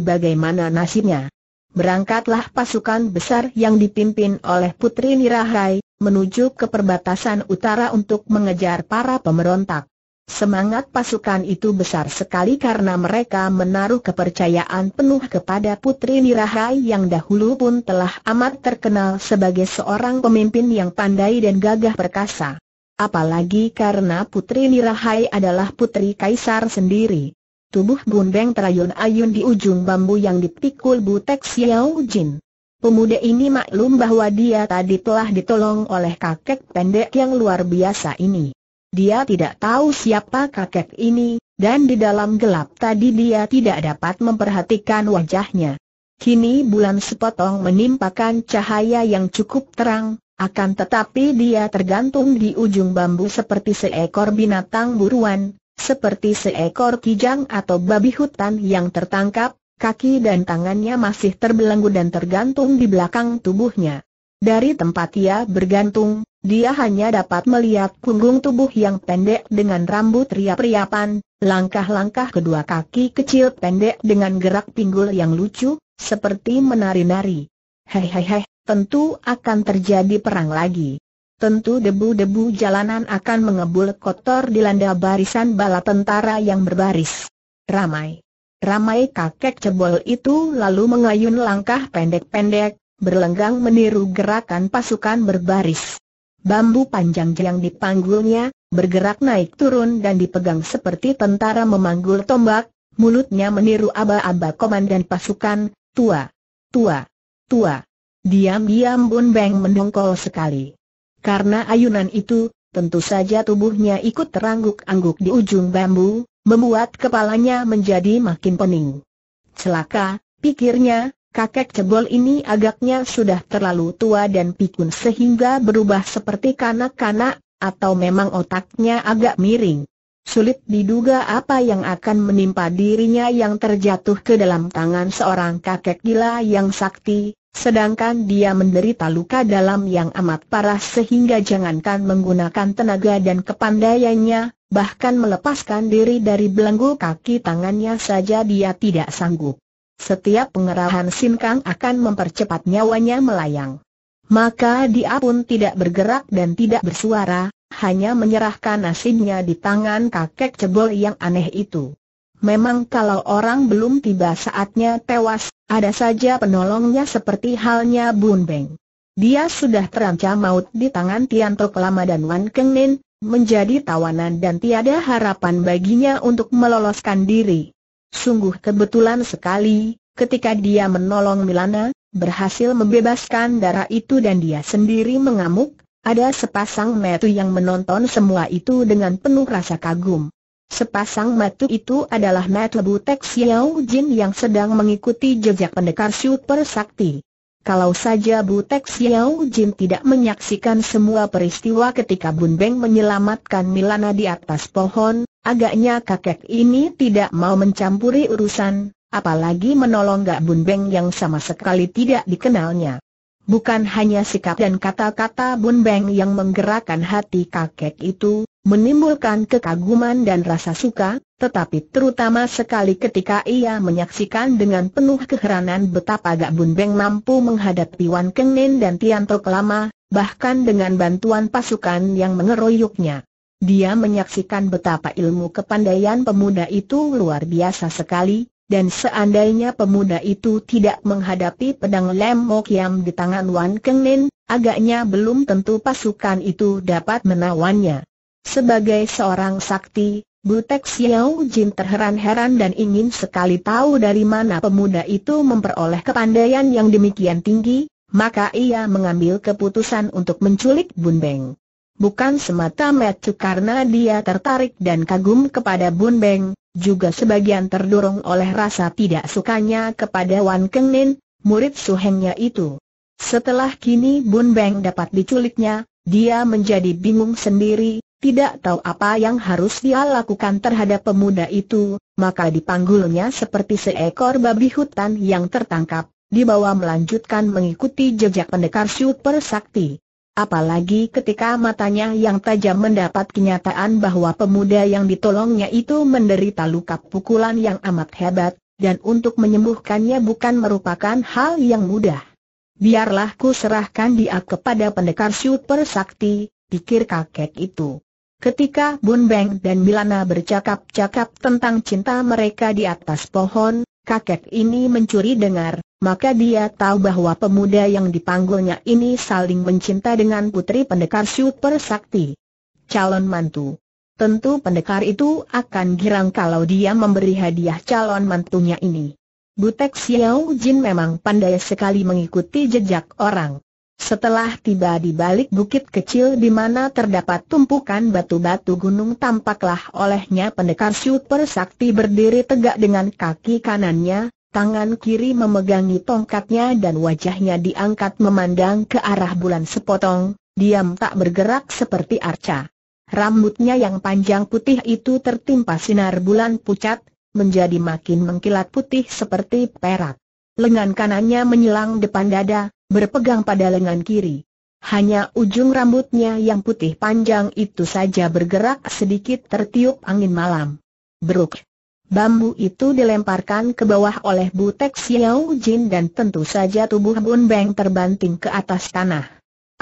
bagaimana nasibnya. Berangkatlah pasukan besar yang dipimpin oleh Putri Nirahai, menuju ke perbatasan utara untuk mengejar para pemberontak. Semangat pasukan itu besar sekali karena mereka menaruh kepercayaan penuh kepada Putri Nirahai yang dahulu pun telah amat terkenal sebagai seorang pemimpin yang pandai dan gagah perkasa. Apalagi karena Putri Nirahai adalah putri kaisar sendiri. Tubuh bundeng terayun-ayun di ujung bambu yang dipikul Butek Xiao Jin. Pemuda ini maklum bahwa dia tadi telah ditolong oleh kakek pendek yang luar biasa ini. Dia tidak tahu siapa kakek ini, dan di dalam gelap tadi dia tidak dapat memperhatikan wajahnya. Kini bulan sepotong menimpakan cahaya yang cukup terang, akan tetapi dia tergantung di ujung bambu seperti seekor binatang buruan, seperti seekor kijang atau babi hutan yang tertangkap, kaki dan tangannya masih terbelenggu dan tergantung di belakang tubuhnya. Dari tempat ia bergantung, dia hanya dapat melihat punggung tubuh yang pendek dengan rambut riap-riapan, langkah-langkah kedua kaki kecil pendek dengan gerak pinggul yang lucu, seperti menari-nari. Hei hei hei, tentu akan terjadi perang lagi. Tentu debu-debu jalanan akan mengebul kotor di landa barisan bala tentara yang berbaris. Ramai. Ramai kakek cebol itu lalu mengayun langkah pendek-pendek, berlenggang meniru gerakan pasukan berbaris. Bambu panjang yang dipanggulnya, bergerak naik turun dan dipegang seperti tentara memanggul tombak, mulutnya meniru aba-aba komandan pasukan, tua, tua, tua. Diam-diam Bun Beng mendongkol sekali. Karena ayunan itu, tentu saja tubuhnya ikut terangguk-angguk di ujung bambu, membuat kepalanya menjadi makin pening. Celaka, pikirnya, Kakek cebol ini agaknya sudah terlalu tua dan pikun sehingga berubah seperti kanak-kanak, atau memang otaknya agak miring. Sulit diduga apa yang akan menimpa dirinya yang terjatuh ke dalam tangan seorang kakek gila yang sakti, sedangkan dia menderita luka dalam yang amat parah sehingga jangankan menggunakan tenaga dan kepandaiannya, bahkan melepaskan diri dari belenggu kaki tangannya saja dia tidak sanggup. Setiap pengerahan sinkang akan mempercepat nyawanya melayang. Maka dia pun tidak bergerak dan tidak bersuara, hanya menyerahkan nasibnya di tangan kakek cebol yang aneh itu. Memang kalau orang belum tiba saatnya tewas, ada saja penolongnya seperti halnya Bun Beng. Dia sudah terancam maut di tangan Tian Tok Lama dan Wan Keng Nin, menjadi tawanan dan tiada harapan baginya untuk meloloskan diri. Sungguh kebetulan sekali, ketika dia menolong Milana, berhasil membebaskan darah itu dan dia sendiri mengamuk, ada sepasang metu yang menonton semua itu dengan penuh rasa kagum. Sepasang metu itu adalah metu Butek Xiao Jin yang sedang mengikuti jejak pendekar super sakti. Kalau saja Butek Xiao Jin tidak menyaksikan semua peristiwa ketika Bun Beng menyelamatkan Milana di atas pohon, agaknya kakek ini tidak mau mencampuri urusan, apalagi menolong Gak Bun Beng yang sama sekali tidak dikenalnya. Bukan hanya sikap dan kata-kata Bun Beng yang menggerakkan hati kakek itu, menimbulkan kekaguman dan rasa suka, tetapi terutama sekali ketika ia menyaksikan dengan penuh keheranan betapa Gak Bun Beng mampu menghadapi Wan Keng Nen dan Tian Tok Lama, bahkan dengan bantuan pasukan yang mengeroyoknya. Dia menyaksikan betapa ilmu kepandaian pemuda itu luar biasa sekali, dan seandainya pemuda itu tidak menghadapi pedang Lem Mokiam di tangan Wan Keng Nen, agaknya belum tentu pasukan itu dapat menawannya. Sebagai seorang sakti, Butek Xiao Jin terheran-heran dan ingin sekali tahu dari mana pemuda itu memperoleh kepandaian yang demikian tinggi, maka ia mengambil keputusan untuk menculik Bun Beng. Bukan semata-mata karena dia tertarik dan kagum kepada Bun Beng, juga sebagian terdorong oleh rasa tidak sukanya kepada Wan Keng Nin, murid suhengnya itu. Setelah kini Bun Beng dapat diculiknya, dia menjadi bingung sendiri, tidak tahu apa yang harus dia lakukan terhadap pemuda itu, maka dipanggulnya seperti seekor babi hutan yang tertangkap, dibawa melanjutkan mengikuti jejak pendekar super sakti. Apalagi ketika matanya yang tajam mendapat kenyataan bahwa pemuda yang ditolongnya itu menderita luka pukulan yang amat hebat, dan untuk menyembuhkannya bukan merupakan hal yang mudah. Biarlah ku serahkan dia kepada pendekar super sakti, pikir kakek itu. Ketika Bun Beng dan Milana bercakap-cakap tentang cinta mereka di atas pohon, kakek ini mencuri dengar, maka dia tahu bahwa pemuda yang dipanggilnya ini saling mencinta dengan putri pendekar super sakti. Calon mantu. Tentu pendekar itu akan girang kalau dia memberi hadiah calon mantunya ini. Butek Xiao Jin memang pandai sekali mengikuti jejak orang. Setelah tiba di balik bukit kecil di mana terdapat tumpukan batu-batu gunung tampaklah olehnya pendekar super sakti berdiri tegak dengan kaki kanannya, tangan kiri memegangi tongkatnya dan wajahnya diangkat memandang ke arah bulan sepotong, diam tak bergerak seperti arca. Rambutnya yang panjang putih itu tertimpa sinar bulan pucat, menjadi makin mengkilat putih seperti perak. Lengan kanannya menyilang depan dada, berpegang pada lengan kiri. Hanya ujung rambutnya yang putih panjang itu saja bergerak sedikit tertiup angin malam. Beruk. Bambu itu dilemparkan ke bawah oleh Butek Xiao Jin dan tentu saja tubuh Bun Beng terbanting ke atas tanah.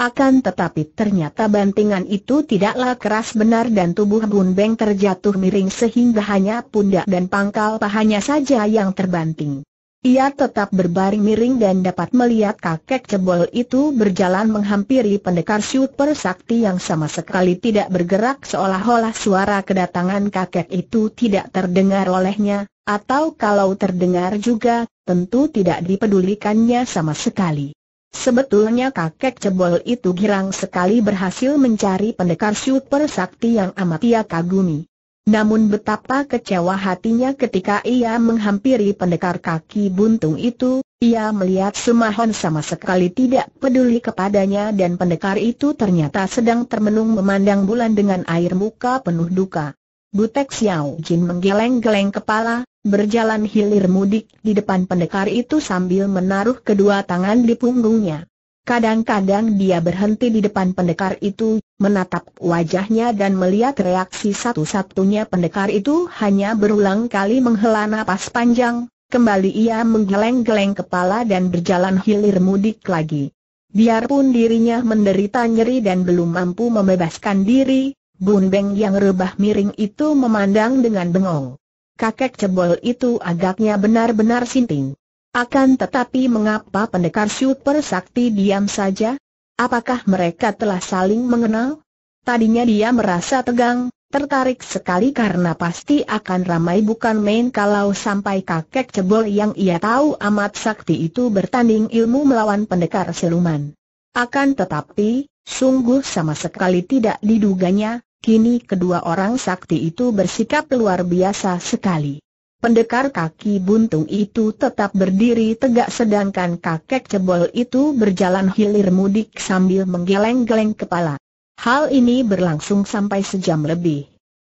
Akan tetapi ternyata bantingan itu tidaklah keras benar dan tubuh Bun Beng terjatuh miring sehingga hanya pundak dan pangkal pahanya saja yang terbanting. Ia tetap berbaring miring dan dapat melihat kakek cebol itu berjalan menghampiri pendekar super sakti yang sama sekali tidak bergerak seolah-olah suara kedatangan kakek itu tidak terdengar olehnya, atau kalau terdengar juga, tentu tidak dipedulikannya sama sekali. Sebetulnya kakek cebol itu girang sekali berhasil mencari pendekar super sakti yang amat ia kagumi. Namun betapa kecewa hatinya ketika ia menghampiri pendekar kaki buntung itu, ia melihat Sumahon sama sekali tidak peduli kepadanya dan pendekar itu ternyata sedang termenung memandang bulan dengan air muka penuh duka. Butek Xiao Jin menggeleng-geleng kepala, berjalan hilir mudik di depan pendekar itu sambil menaruh kedua tangan di punggungnya. Kadang-kadang dia berhenti di depan pendekar itu, menatap wajahnya dan melihat reaksi satu-satunya pendekar itu hanya berulang kali menghela napas panjang, kembali ia menggeleng-geleng kepala dan berjalan hilir mudik lagi. Biarpun dirinya menderita nyeri dan belum mampu membebaskan diri, Bun Beng yang rebah miring itu memandang dengan bengong. Kakek cebol itu agaknya benar-benar sinting. Akan tetapi mengapa pendekar super sakti diam saja? Apakah mereka telah saling mengenal? Tadinya dia merasa tegang, tertarik sekali karena pasti akan ramai bukan main kalau sampai kakek cebol yang ia tahu amat sakti itu bertanding ilmu melawan pendekar siluman. Akan tetapi, sungguh sama sekali tidak diduganya, kini kedua orang sakti itu bersikap luar biasa sekali. Pendekar kaki buntung itu tetap berdiri tegak sedangkan kakek cebol itu berjalan hilir mudik sambil menggeleng-geleng kepala. Hal ini berlangsung sampai sejam lebih.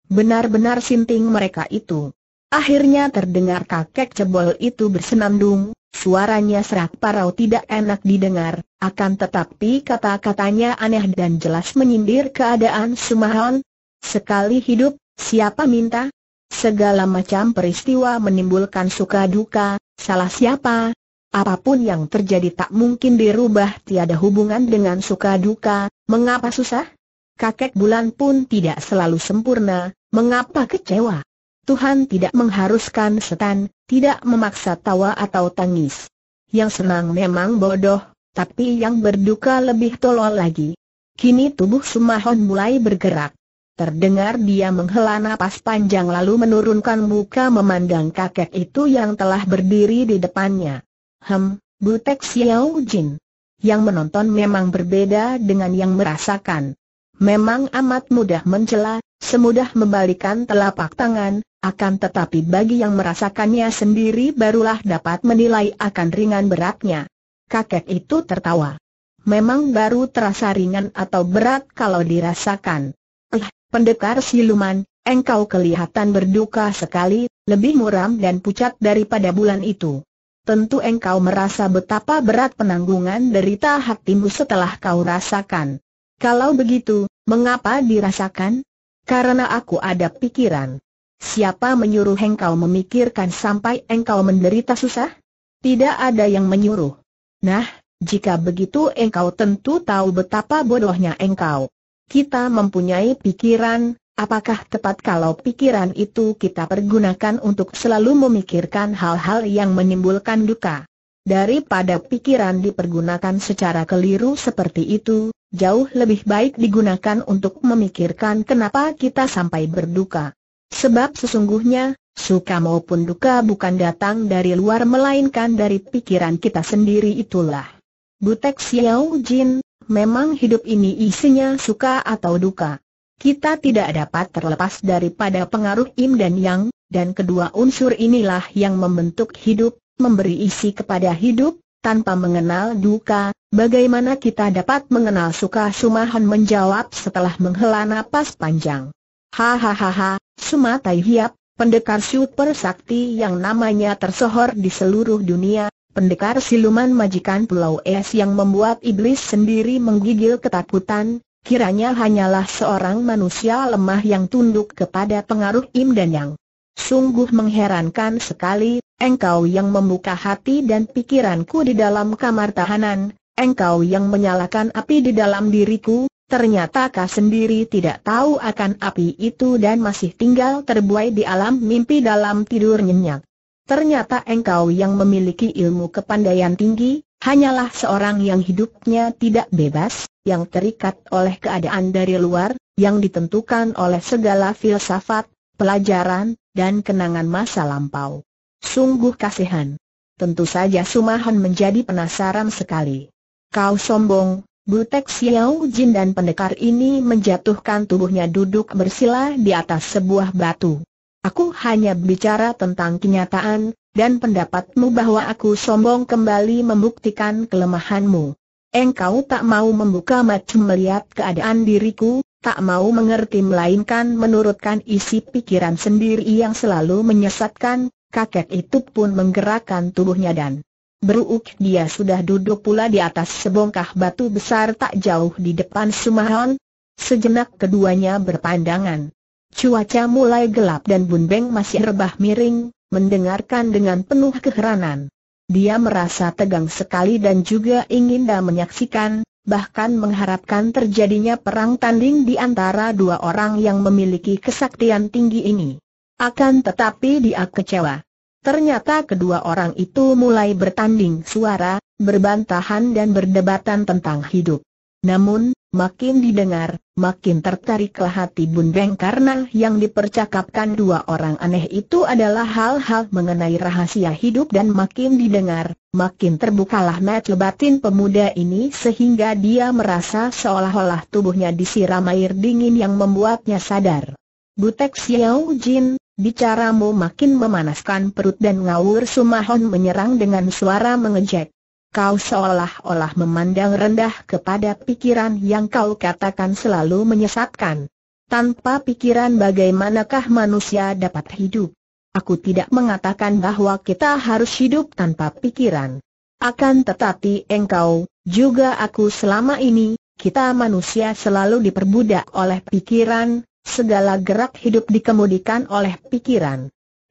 Benar-benar sinting mereka itu. Akhirnya terdengar kakek cebol itu bersenandung, suaranya serak parau tidak enak didengar, akan tetapi kata-katanya aneh dan jelas menyindir keadaan sumahan. Sekali hidup, siapa minta, Segala macam peristiwa menimbulkan suka duka, salah siapa, apapun yang terjadi tak mungkin dirubah tiada hubungan dengan suka duka, mengapa susah? Kakek bulan pun tidak selalu sempurna, mengapa kecewa? Tuhan tidak mengharuskan setan, tidak memaksa tawa atau tangis. Yang senang memang bodoh, tapi yang berduka lebih tolol lagi. Kini tubuh Sumahon mulai bergerak. Terdengar dia menghela napas panjang lalu menurunkan muka memandang kakek itu yang telah berdiri di depannya. Hem, Butek Xiao Jin. Yang menonton memang berbeda dengan yang merasakan. Memang amat mudah mencela, semudah membalikan telapak tangan, akan tetapi bagi yang merasakannya sendiri barulah dapat menilai akan ringan beratnya. Kakek itu tertawa. Memang baru terasa ringan atau berat kalau dirasakan. Eh, Pendekar siluman, engkau kelihatan berduka sekali, lebih muram dan pucat daripada bulan itu. Tentu engkau merasa betapa berat penanggungan derita hatimu setelah kau rasakan. Kalau begitu, mengapa dirasakan? Karena aku ada pikiran. Siapa menyuruh engkau memikirkan sampai engkau menderita susah? Tidak ada yang menyuruh. Nah, jika begitu engkau tentu tahu betapa bodohnya engkau. Kita mempunyai pikiran, apakah tepat kalau pikiran itu kita pergunakan untuk selalu memikirkan hal-hal yang menimbulkan duka? Daripada pikiran dipergunakan secara keliru seperti itu, jauh lebih baik digunakan untuk memikirkan kenapa kita sampai berduka. Sebab sesungguhnya, suka maupun duka bukan datang dari luar melainkan dari pikiran kita sendiri itulah. Butek Xiao Jin, memang hidup ini isinya suka atau duka. Kita tidak dapat terlepas daripada pengaruh Im dan Yang, dan kedua unsur inilah yang membentuk hidup, memberi isi kepada hidup, tanpa mengenal duka, bagaimana kita dapat mengenal suka Sumahan menjawab setelah menghela napas panjang. Hahaha, Sumatai Hiap, pendekar super sakti yang namanya tersohor di seluruh dunia, Pendekar siluman majikan Pulau Es yang membuat iblis sendiri menggigil ketakutan, kiranya hanyalah seorang manusia lemah yang tunduk kepada pengaruh Im dan Yang. Sungguh mengherankan sekali, engkau yang membuka hati dan pikiranku di dalam kamar tahanan, engkau yang menyalakan api di dalam diriku, ternyata kau sendiri tidak tahu akan api itu dan masih tinggal terbuai di alam mimpi dalam tidur nyenyak. Ternyata engkau yang memiliki ilmu kepandaian tinggi, hanyalah seorang yang hidupnya tidak bebas, yang terikat oleh keadaan dari luar, yang ditentukan oleh segala filsafat, pelajaran, dan kenangan masa lampau. Sungguh kasihan. Tentu saja Sumahan menjadi penasaran sekali. Kau sombong, Butek Xiao Jin dan pendekar ini menjatuhkan tubuhnya duduk bersila di atas sebuah batu. Aku hanya bicara tentang kenyataan, dan pendapatmu bahwa aku sombong kembali membuktikan kelemahanmu. Engkau tak mau membuka mata melihat keadaan diriku, tak mau mengerti melainkan menurutkan isi pikiran sendiri yang selalu menyesatkan, kakek itu pun menggerakkan tubuhnya dan Beruk dia sudah duduk pula di atas sebongkah batu besar tak jauh di depan Sumahon. Sejenak keduanya berpandangan. Cuaca mulai gelap dan Bun Beng masih rebah miring, mendengarkan dengan penuh keheranan. Dia merasa tegang sekali dan juga ingin dah menyaksikan, bahkan mengharapkan terjadinya perang tanding di antara dua orang yang memiliki kesaktian tinggi ini. Akan tetapi dia kecewa. Ternyata kedua orang itu mulai bertanding suara, berbantahan dan berdebatan tentang hidup. Namun, makin didengar, Makin tertariklah hati Bundeng karena yang dipercakapkan dua orang aneh itu adalah hal-hal mengenai rahasia hidup dan makin didengar, makin terbukalah mata lebatin pemuda ini sehingga dia merasa seolah-olah tubuhnya disiram air dingin yang membuatnya sadar. Butek Xiao Jin, bicaramu makin memanaskan perut dan ngawur Sumahon menyerang dengan suara mengejek. Kau seolah-olah memandang rendah kepada pikiran yang kau katakan selalu menyesatkan. Tanpa pikiran bagaimanakah manusia dapat hidup? Aku tidak mengatakan bahwa kita harus hidup tanpa pikiran. Akan tetapi engkau, juga aku selama ini, kita manusia selalu diperbudak oleh pikiran, segala gerak hidup dikemudikan oleh pikiran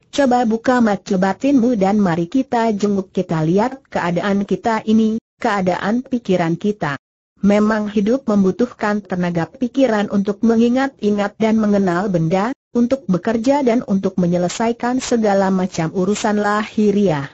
coba buka mata batinmu dan mari kita jenguk kita lihat keadaan kita ini, keadaan pikiran kita. Memang hidup membutuhkan tenaga pikiran untuk mengingat-ingat dan mengenal benda, untuk bekerja dan untuk menyelesaikan segala macam urusan lahiriah.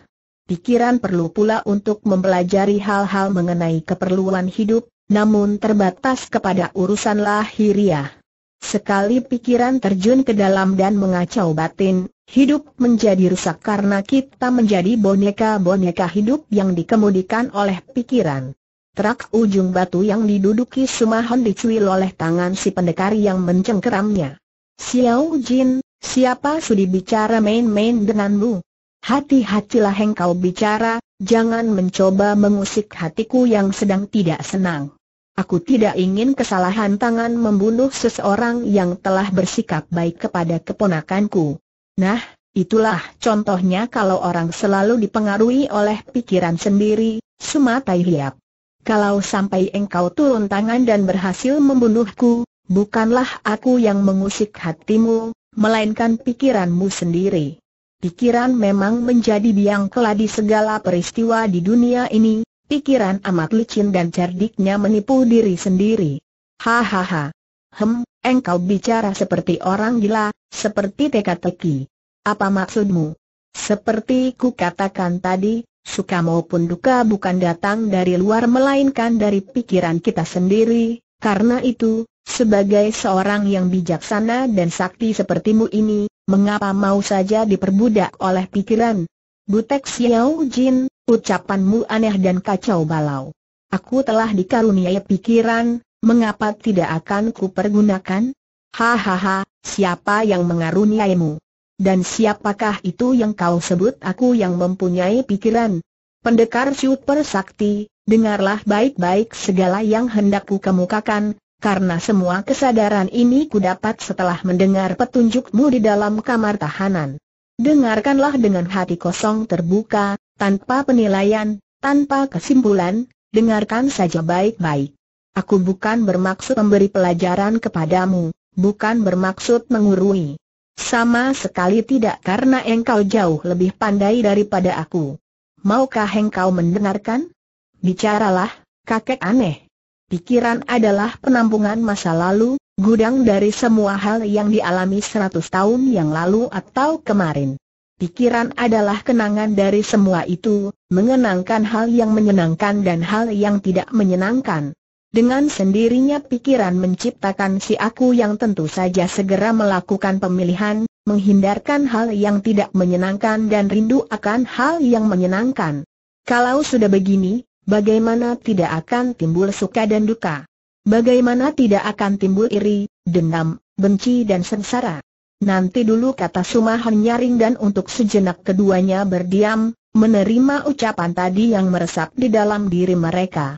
Pikiran perlu pula untuk mempelajari hal-hal mengenai keperluan hidup, namun terbatas kepada urusan lahiriah. Sekali pikiran terjun ke dalam dan mengacau batin, Hidup menjadi rusak karena kita menjadi boneka-boneka hidup yang dikemudikan oleh pikiran. Truk ujung batu yang diduduki Sumahon dicuil oleh tangan si pendekar yang mencengkeramnya. Xiao Jin, siapa sudi bicara main-main denganmu? Hati-hatilah engkau bicara, jangan mencoba mengusik hatiku yang sedang tidak senang. Aku tidak ingin kesalahan tangan membunuh seseorang yang telah bersikap baik kepada keponakanku. Nah, itulah contohnya kalau orang selalu dipengaruhi oleh pikiran sendiri, Tai hiap. Kalau sampai engkau turun tangan dan berhasil membunuhku, bukanlah aku yang mengusik hatimu, melainkan pikiranmu sendiri. Pikiran memang menjadi biang keladi segala peristiwa di dunia ini, pikiran amat licin dan cerdiknya menipu diri sendiri. Hahaha. Hem, engkau bicara seperti orang gila, seperti teka-teki. Apa maksudmu? Seperti ku katakan tadi, suka maupun duka bukan datang dari luar melainkan dari pikiran kita sendiri, karena itu, sebagai seorang yang bijaksana dan sakti sepertimu ini, mengapa mau saja diperbudak oleh pikiran? Butek Xiao Jin, ucapanmu aneh dan kacau balau. Aku telah dikaruniai pikiran, mengapa tidak akan kupergunakan? Hahaha, siapa yang mengaruniaimu? Dan siapakah itu yang kau sebut aku yang mempunyai pikiran? Pendekar super sakti, dengarlah baik-baik segala yang hendak ku kemukakan, karena semua kesadaran ini ku dapat setelah mendengar petunjukmu di dalam kamar tahanan. Dengarkanlah dengan hati kosong terbuka, tanpa penilaian, tanpa kesimpulan, dengarkan saja baik-baik. Aku bukan bermaksud memberi pelajaran kepadamu, bukan bermaksud mengurui. Sama sekali tidak karena engkau jauh lebih pandai daripada aku. Maukah engkau mendengarkan? Bicaralah, kakek aneh. Pikiran adalah penampungan masa lalu, gudang dari semua hal yang dialami seratus tahun yang lalu atau kemarin. Pikiran adalah kenangan dari semua itu, mengenangkan hal yang menyenangkan dan hal yang tidak menyenangkan. Dengan sendirinya pikiran menciptakan si aku yang tentu saja segera melakukan pemilihan, menghindarkan hal yang tidak menyenangkan dan rindu akan hal yang menyenangkan. Kalau sudah begini, bagaimana tidak akan timbul suka dan duka? Bagaimana tidak akan timbul iri, dendam, benci dan sengsara? Nanti dulu kata Sumahan nyaring dan untuk sejenak keduanya berdiam, menerima ucapan tadi yang meresap di dalam diri mereka.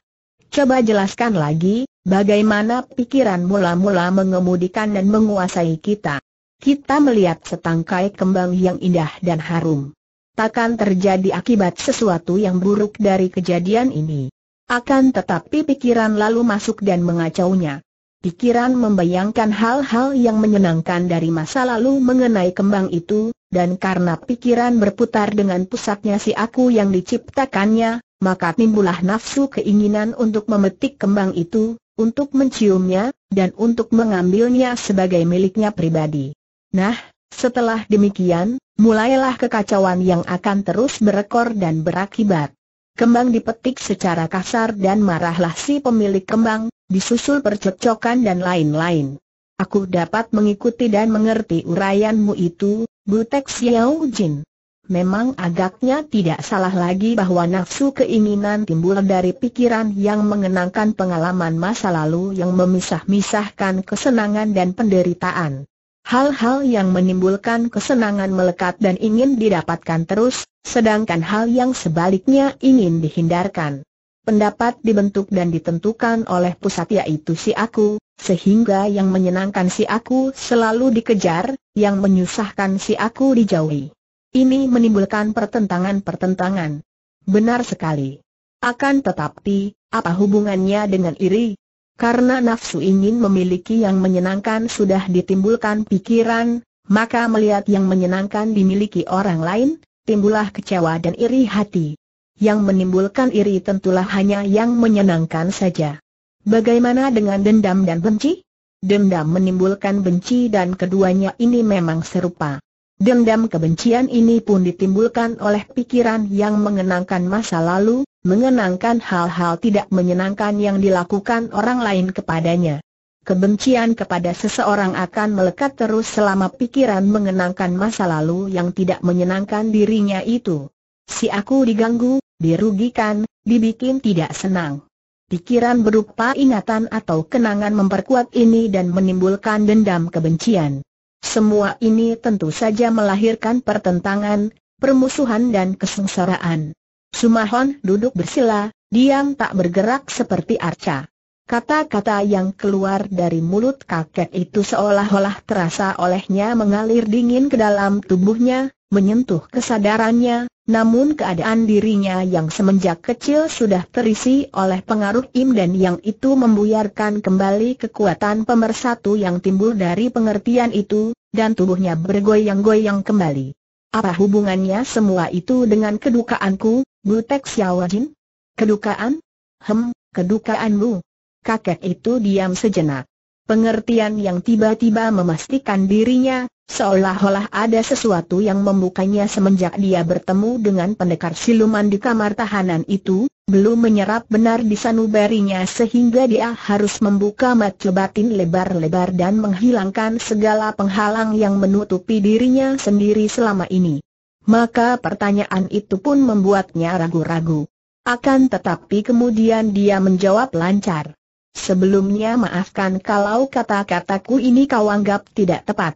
Coba jelaskan lagi, bagaimana pikiran mula-mula mengemudikan dan menguasai kita. Kita melihat setangkai kembang yang indah dan harum. Takkan terjadi akibat sesuatu yang buruk dari kejadian ini. Akan tetapi pikiran lalu masuk dan mengacaunya. Pikiran membayangkan hal-hal yang menyenangkan dari masa lalu mengenai kembang itu, dan karena pikiran berputar dengan pusatnya si aku yang diciptakannya, maka timbullah nafsu keinginan untuk memetik kembang itu, untuk menciumnya, dan untuk mengambilnya sebagai miliknya pribadi. Nah, setelah demikian, mulailah kekacauan yang akan terus berekor dan berakibat. Kembang dipetik secara kasar dan marahlah si pemilik kembang, disusul percekcokan dan lain-lain. Aku dapat mengikuti dan mengerti uraianmu itu, Butek Xiao Jin. Memang agaknya tidak salah lagi bahwa nafsu keinginan timbul dari pikiran yang mengenangkan pengalaman masa lalu yang memisah-misahkan kesenangan dan penderitaan. Hal-hal yang menimbulkan kesenangan melekat dan ingin didapatkan terus, sedangkan hal yang sebaliknya ingin dihindarkan. Pendapat dibentuk dan ditentukan oleh pusat yaitu si aku, sehingga yang menyenangkan si aku selalu dikejar, yang menyusahkan si aku dijauhi. Ini menimbulkan pertentangan-pertentangan. Benar sekali. Akan tetapi, apa hubungannya dengan iri? Karena nafsu ingin memiliki yang menyenangkan sudah ditimbulkan pikiran, maka melihat yang menyenangkan dimiliki orang lain, timbullah kecewa dan iri hati. Yang menimbulkan iri tentulah hanya yang menyenangkan saja. Bagaimana dengan dendam dan benci? Dendam menimbulkan benci dan keduanya ini memang serupa. Dendam kebencian ini pun ditimbulkan oleh pikiran yang mengenangkan masa lalu, mengenangkan hal-hal tidak menyenangkan yang dilakukan orang lain kepadanya. Kebencian kepada seseorang akan melekat terus selama pikiran mengenangkan masa lalu yang tidak menyenangkan dirinya itu. Si aku diganggu, dirugikan, dibikin tidak senang. Pikiran berupa ingatan atau kenangan memperkuat ini dan menimbulkan dendam kebencian. Semua ini tentu saja melahirkan pertentangan, permusuhan dan kesengsaraan. Sumahon duduk bersila, diam tak bergerak seperti arca. Kata-kata yang keluar dari mulut kakek itu seolah-olah terasa olehnya mengalir dingin ke dalam tubuhnya, menyentuh kesadarannya, namun keadaan dirinya yang semenjak kecil sudah terisi oleh pengaruh Im dan yang itu membuyarkan kembali kekuatan pemersatu yang timbul dari pengertian itu, dan tubuhnya bergoyang-goyang kembali. Apa hubungannya semua itu dengan kedukaanku, Butek Xiaojin? Kedukaan? Hem, kedukaanmu. Kakek itu diam sejenak. Pengertian yang tiba-tiba memastikan dirinya, Seolah-olah ada sesuatu yang membukanya semenjak dia bertemu dengan pendekar siluman di kamar tahanan itu, belum menyerap benar di sanubarinya sehingga dia harus membuka mata batin lebar-lebar dan menghilangkan segala penghalang yang menutupi dirinya sendiri selama ini. Maka pertanyaan itu pun membuatnya ragu-ragu. Akan tetapi kemudian dia menjawab lancar. Sebelumnya maafkan kalau kata-kataku ini kau anggap tidak tepat.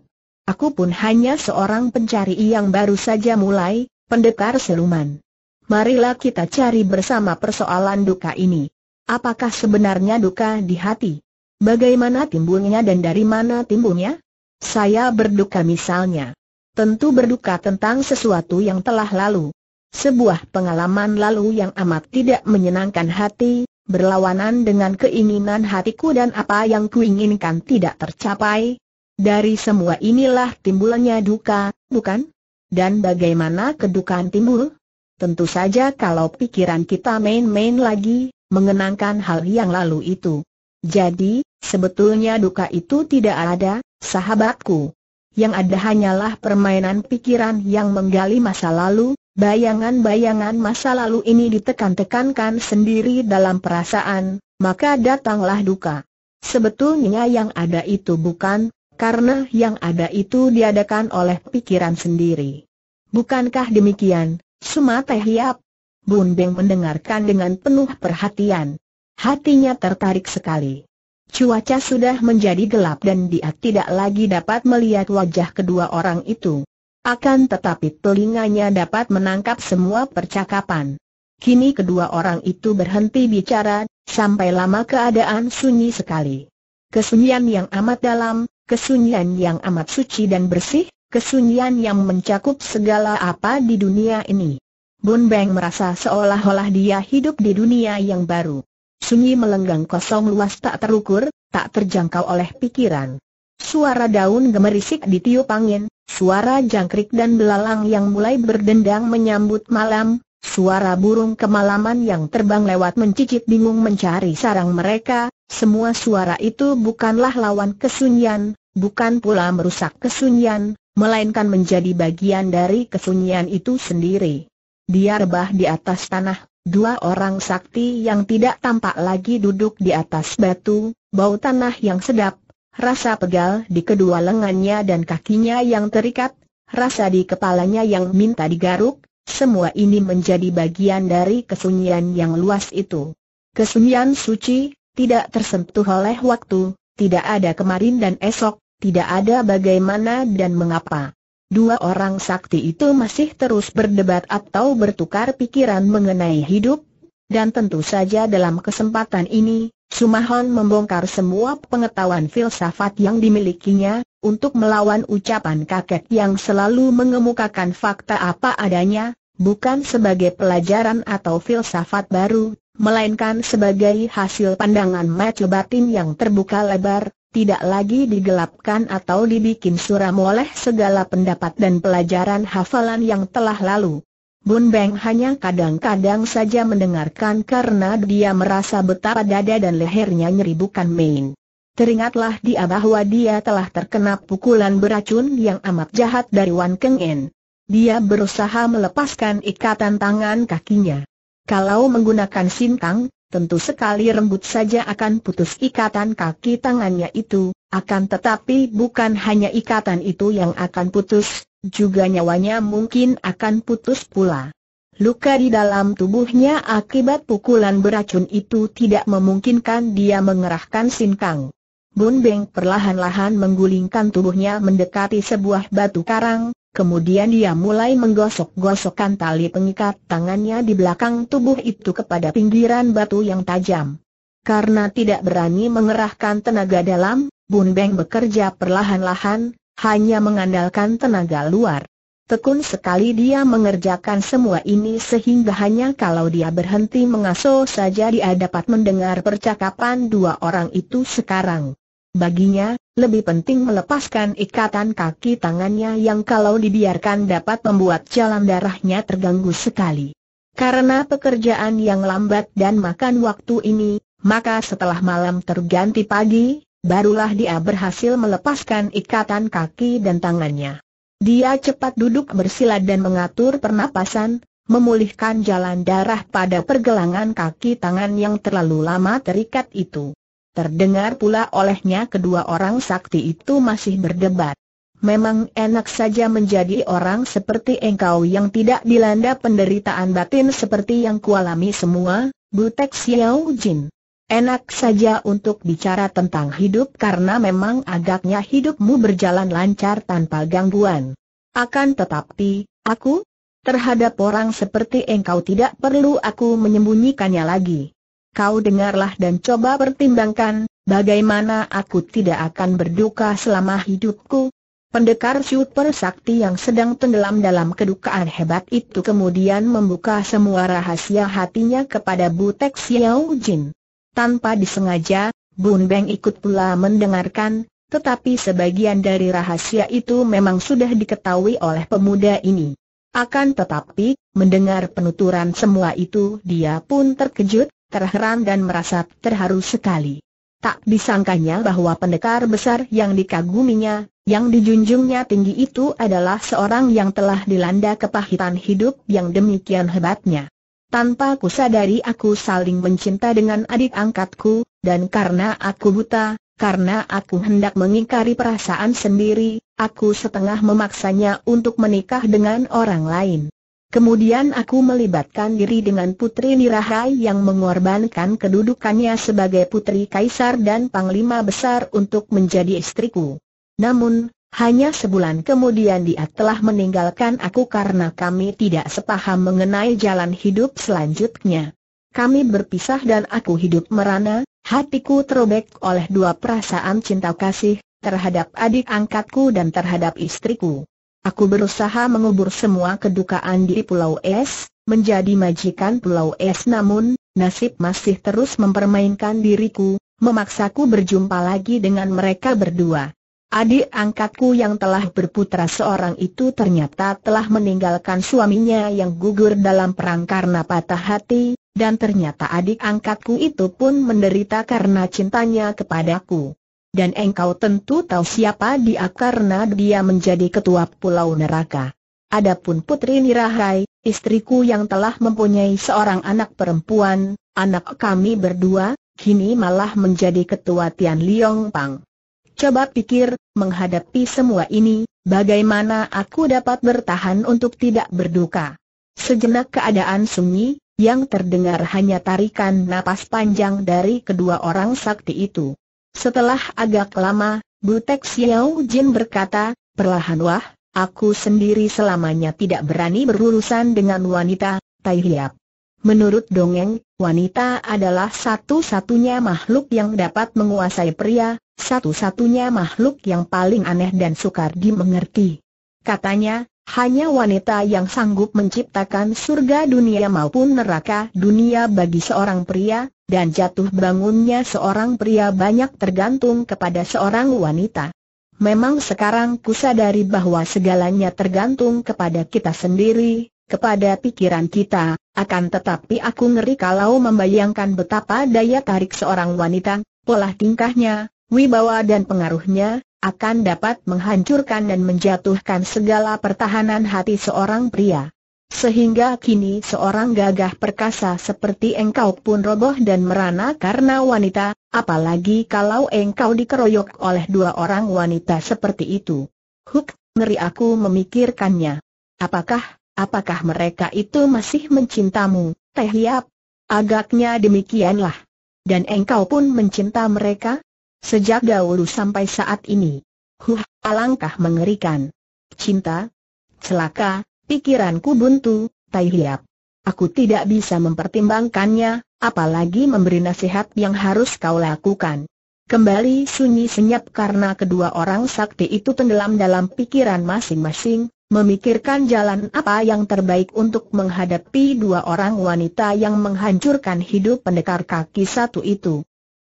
Aku pun hanya seorang pencari yang baru saja mulai, pendekar seluman. Marilah kita cari bersama persoalan duka ini. Apakah sebenarnya duka di hati? Bagaimana timbulnya dan dari mana timbulnya? Saya berduka misalnya. Tentu berduka tentang sesuatu yang telah lalu. Sebuah pengalaman lalu yang amat tidak menyenangkan hati, berlawanan dengan keinginan hatiku dan apa yang kuinginkan tidak tercapai, dari semua inilah timbulnya duka, bukan? Dan bagaimana kedukaan timbul? Tentu saja kalau pikiran kita main-main lagi, mengenangkan hal yang lalu itu. Jadi, sebetulnya duka itu tidak ada, sahabatku. Yang ada hanyalah permainan pikiran yang menggali masa lalu, bayangan-bayangan masa lalu ini ditekan-tekankan sendiri dalam perasaan, maka datanglah duka. Sebetulnya yang ada itu bukan, karena yang ada itu diadakan oleh pikiran sendiri. Bukankah demikian, Sumata Hiap? Bun Beng mendengarkan dengan penuh perhatian. Hatinya tertarik sekali. Cuaca sudah menjadi gelap dan dia tidak lagi dapat melihat wajah kedua orang itu. Akan tetapi telinganya dapat menangkap semua percakapan. Kini kedua orang itu berhenti bicara, sampai lama keadaan sunyi sekali. Kesunyian yang amat dalam, kesunyian yang amat suci dan bersih, kesunyian yang mencakup segala apa di dunia ini. Bun Beng merasa seolah-olah dia hidup di dunia yang baru. Sunyi melenggang kosong luas tak terukur, tak terjangkau oleh pikiran. Suara daun gemerisik di tiup angin, suara jangkrik dan belalang yang mulai berdendang menyambut malam, suara burung kemalaman yang terbang lewat mencicit bingung mencari sarang mereka, semua suara itu bukanlah lawan kesunyian, bukan pula merusak kesunyian, melainkan menjadi bagian dari kesunyian itu sendiri. Dia rebah di atas tanah, dua orang sakti yang tidak tampak lagi duduk di atas batu, bau tanah yang sedap, rasa pegal di kedua lengannya dan kakinya yang terikat, rasa di kepalanya yang minta digaruk, semua ini menjadi bagian dari kesunyian yang luas itu. Kesunyian suci, tidak tersentuh oleh waktu, tidak ada kemarin dan esok, tidak ada bagaimana dan mengapa. Dua orang sakti itu masih terus berdebat atau bertukar pikiran mengenai hidup, dan tentu saja dalam kesempatan ini, Sumahon membongkar semua pengetahuan filsafat yang dimilikinya, untuk melawan ucapan kakek yang selalu mengemukakan fakta apa adanya, bukan sebagai pelajaran atau filsafat baru, melainkan sebagai hasil pandangan mata batin yang terbuka lebar, tidak lagi digelapkan atau dibikin suram oleh segala pendapat dan pelajaran hafalan yang telah lalu. Bun Beng hanya kadang-kadang saja mendengarkan karena dia merasa betapa dada dan lehernya nyeri bukan main. Teringatlah dia bahwa dia telah terkena pukulan beracun yang amat jahat dari Wan Keng En. Dia berusaha melepaskan ikatan tangan kakinya. Kalau menggunakan sintang, tentu sekali rembut saja akan putus ikatan kaki tangannya itu, akan tetapi bukan hanya ikatan itu yang akan putus, juga nyawanya mungkin akan putus pula. Luka di dalam tubuhnya akibat pukulan beracun itu tidak memungkinkan dia mengerahkan sinkang. Bun Beng perlahan-lahan menggulingkan tubuhnya mendekati sebuah batu karang, Kemudian dia mulai menggosok-gosokkan tali pengikat tangannya di belakang tubuh itu kepada pinggiran batu yang tajam. Karena tidak berani mengerahkan tenaga dalam, Bun Beng bekerja perlahan-lahan, hanya mengandalkan tenaga luar. Tekun sekali dia mengerjakan semua ini sehingga hanya kalau dia berhenti mengasuh saja dia dapat mendengar percakapan dua orang itu sekarang. Baginya, lebih penting melepaskan ikatan kaki tangannya yang kalau dibiarkan dapat membuat jalan darahnya terganggu sekali. Karena pekerjaan yang lambat dan makan waktu ini, maka setelah malam terganti pagi, barulah dia berhasil melepaskan ikatan kaki dan tangannya. Dia cepat duduk bersila dan mengatur pernapasan, memulihkan jalan darah pada pergelangan kaki tangan yang terlalu lama terikat itu. Terdengar pula olehnya kedua orang sakti itu masih berdebat. Memang enak saja menjadi orang seperti engkau yang tidak dilanda penderitaan batin seperti yang kualami semua, Butek Xiao Jin. Enak saja untuk bicara tentang hidup karena memang agaknya hidupmu berjalan lancar tanpa gangguan. Akan tetapi, aku? Terhadap orang seperti engkau tidak perlu aku menyembunyikannya lagi kau dengarlah dan coba pertimbangkan, bagaimana aku tidak akan berduka selama hidupku. Pendekar super sakti yang sedang tenggelam dalam kedukaan hebat itu kemudian membuka semua rahasia hatinya kepada Butek Xiao Jin. Tanpa disengaja, Bun Beng ikut pula mendengarkan, tetapi sebagian dari rahasia itu memang sudah diketahui oleh pemuda ini. Akan tetapi, mendengar penuturan semua itu dia pun terkejut, terheran dan merasa terharu sekali. Tak disangkanya bahwa pendekar besar yang dikaguminya, yang dijunjungnya tinggi itu adalah seorang yang telah dilanda kepahitan hidup yang demikian hebatnya. Tanpa kusadari aku saling mencinta dengan adik angkatku, dan karena aku buta, karena aku hendak mengingkari perasaan sendiri, aku setengah memaksanya untuk menikah dengan orang lain. Kemudian aku melibatkan diri dengan Putri Nirahai yang mengorbankan kedudukannya sebagai Putri Kaisar dan Panglima Besar untuk menjadi istriku. Namun, hanya sebulan kemudian dia telah meninggalkan aku karena kami tidak sepaham mengenai jalan hidup selanjutnya. Kami berpisah dan aku hidup merana, hatiku terobek oleh dua perasaan cinta kasih, terhadap adik angkatku dan terhadap istriku. Aku berusaha mengubur semua kedukaan di Pulau Es, menjadi majikan Pulau Es namun, nasib masih terus mempermainkan diriku, memaksaku berjumpa lagi dengan mereka berdua. Adik angkatku yang telah berputra seorang itu ternyata telah meninggalkan suaminya yang gugur dalam perang karena patah hati, dan ternyata adik angkatku itu pun menderita karena cintanya kepadaku dan engkau tentu tahu siapa dia karena dia menjadi ketua pulau neraka. Adapun Putri Nirahai, istriku yang telah mempunyai seorang anak perempuan, anak kami berdua, kini malah menjadi ketua Tian Liong Pang. Coba pikir, menghadapi semua ini, bagaimana aku dapat bertahan untuk tidak berduka? Sejenak keadaan sunyi, yang terdengar hanya tarikan napas panjang dari kedua orang sakti itu. Setelah agak lama, Butek Xiao Jin berkata, perlahan wah, aku sendiri selamanya tidak berani berurusan dengan wanita, Tai Hiap. Menurut dongeng, wanita adalah satu-satunya makhluk yang dapat menguasai pria, satu-satunya makhluk yang paling aneh dan sukar dimengerti. Katanya, hanya wanita yang sanggup menciptakan surga dunia maupun neraka dunia bagi seorang pria, dan jatuh bangunnya seorang pria banyak tergantung kepada seorang wanita. Memang sekarang ku sadari bahwa segalanya tergantung kepada kita sendiri, kepada pikiran kita, akan tetapi aku ngeri kalau membayangkan betapa daya tarik seorang wanita, pola tingkahnya, wibawa dan pengaruhnya, akan dapat menghancurkan dan menjatuhkan segala pertahanan hati seorang pria. Sehingga kini seorang gagah perkasa seperti engkau pun roboh dan merana karena wanita, apalagi kalau engkau dikeroyok oleh dua orang wanita seperti itu. Huk, ngeri aku memikirkannya. Apakah, apakah mereka itu masih mencintamu, Teh Yap? Agaknya demikianlah. Dan engkau pun mencinta mereka? Sejak dahulu sampai saat ini. Huh, alangkah mengerikan. Cinta, celaka, Pikiranku buntu, Tai Hiap. Aku tidak bisa mempertimbangkannya, apalagi memberi nasihat yang harus kau lakukan. Kembali sunyi senyap karena kedua orang sakti itu tenggelam dalam pikiran masing-masing, memikirkan jalan apa yang terbaik untuk menghadapi dua orang wanita yang menghancurkan hidup pendekar kaki satu itu.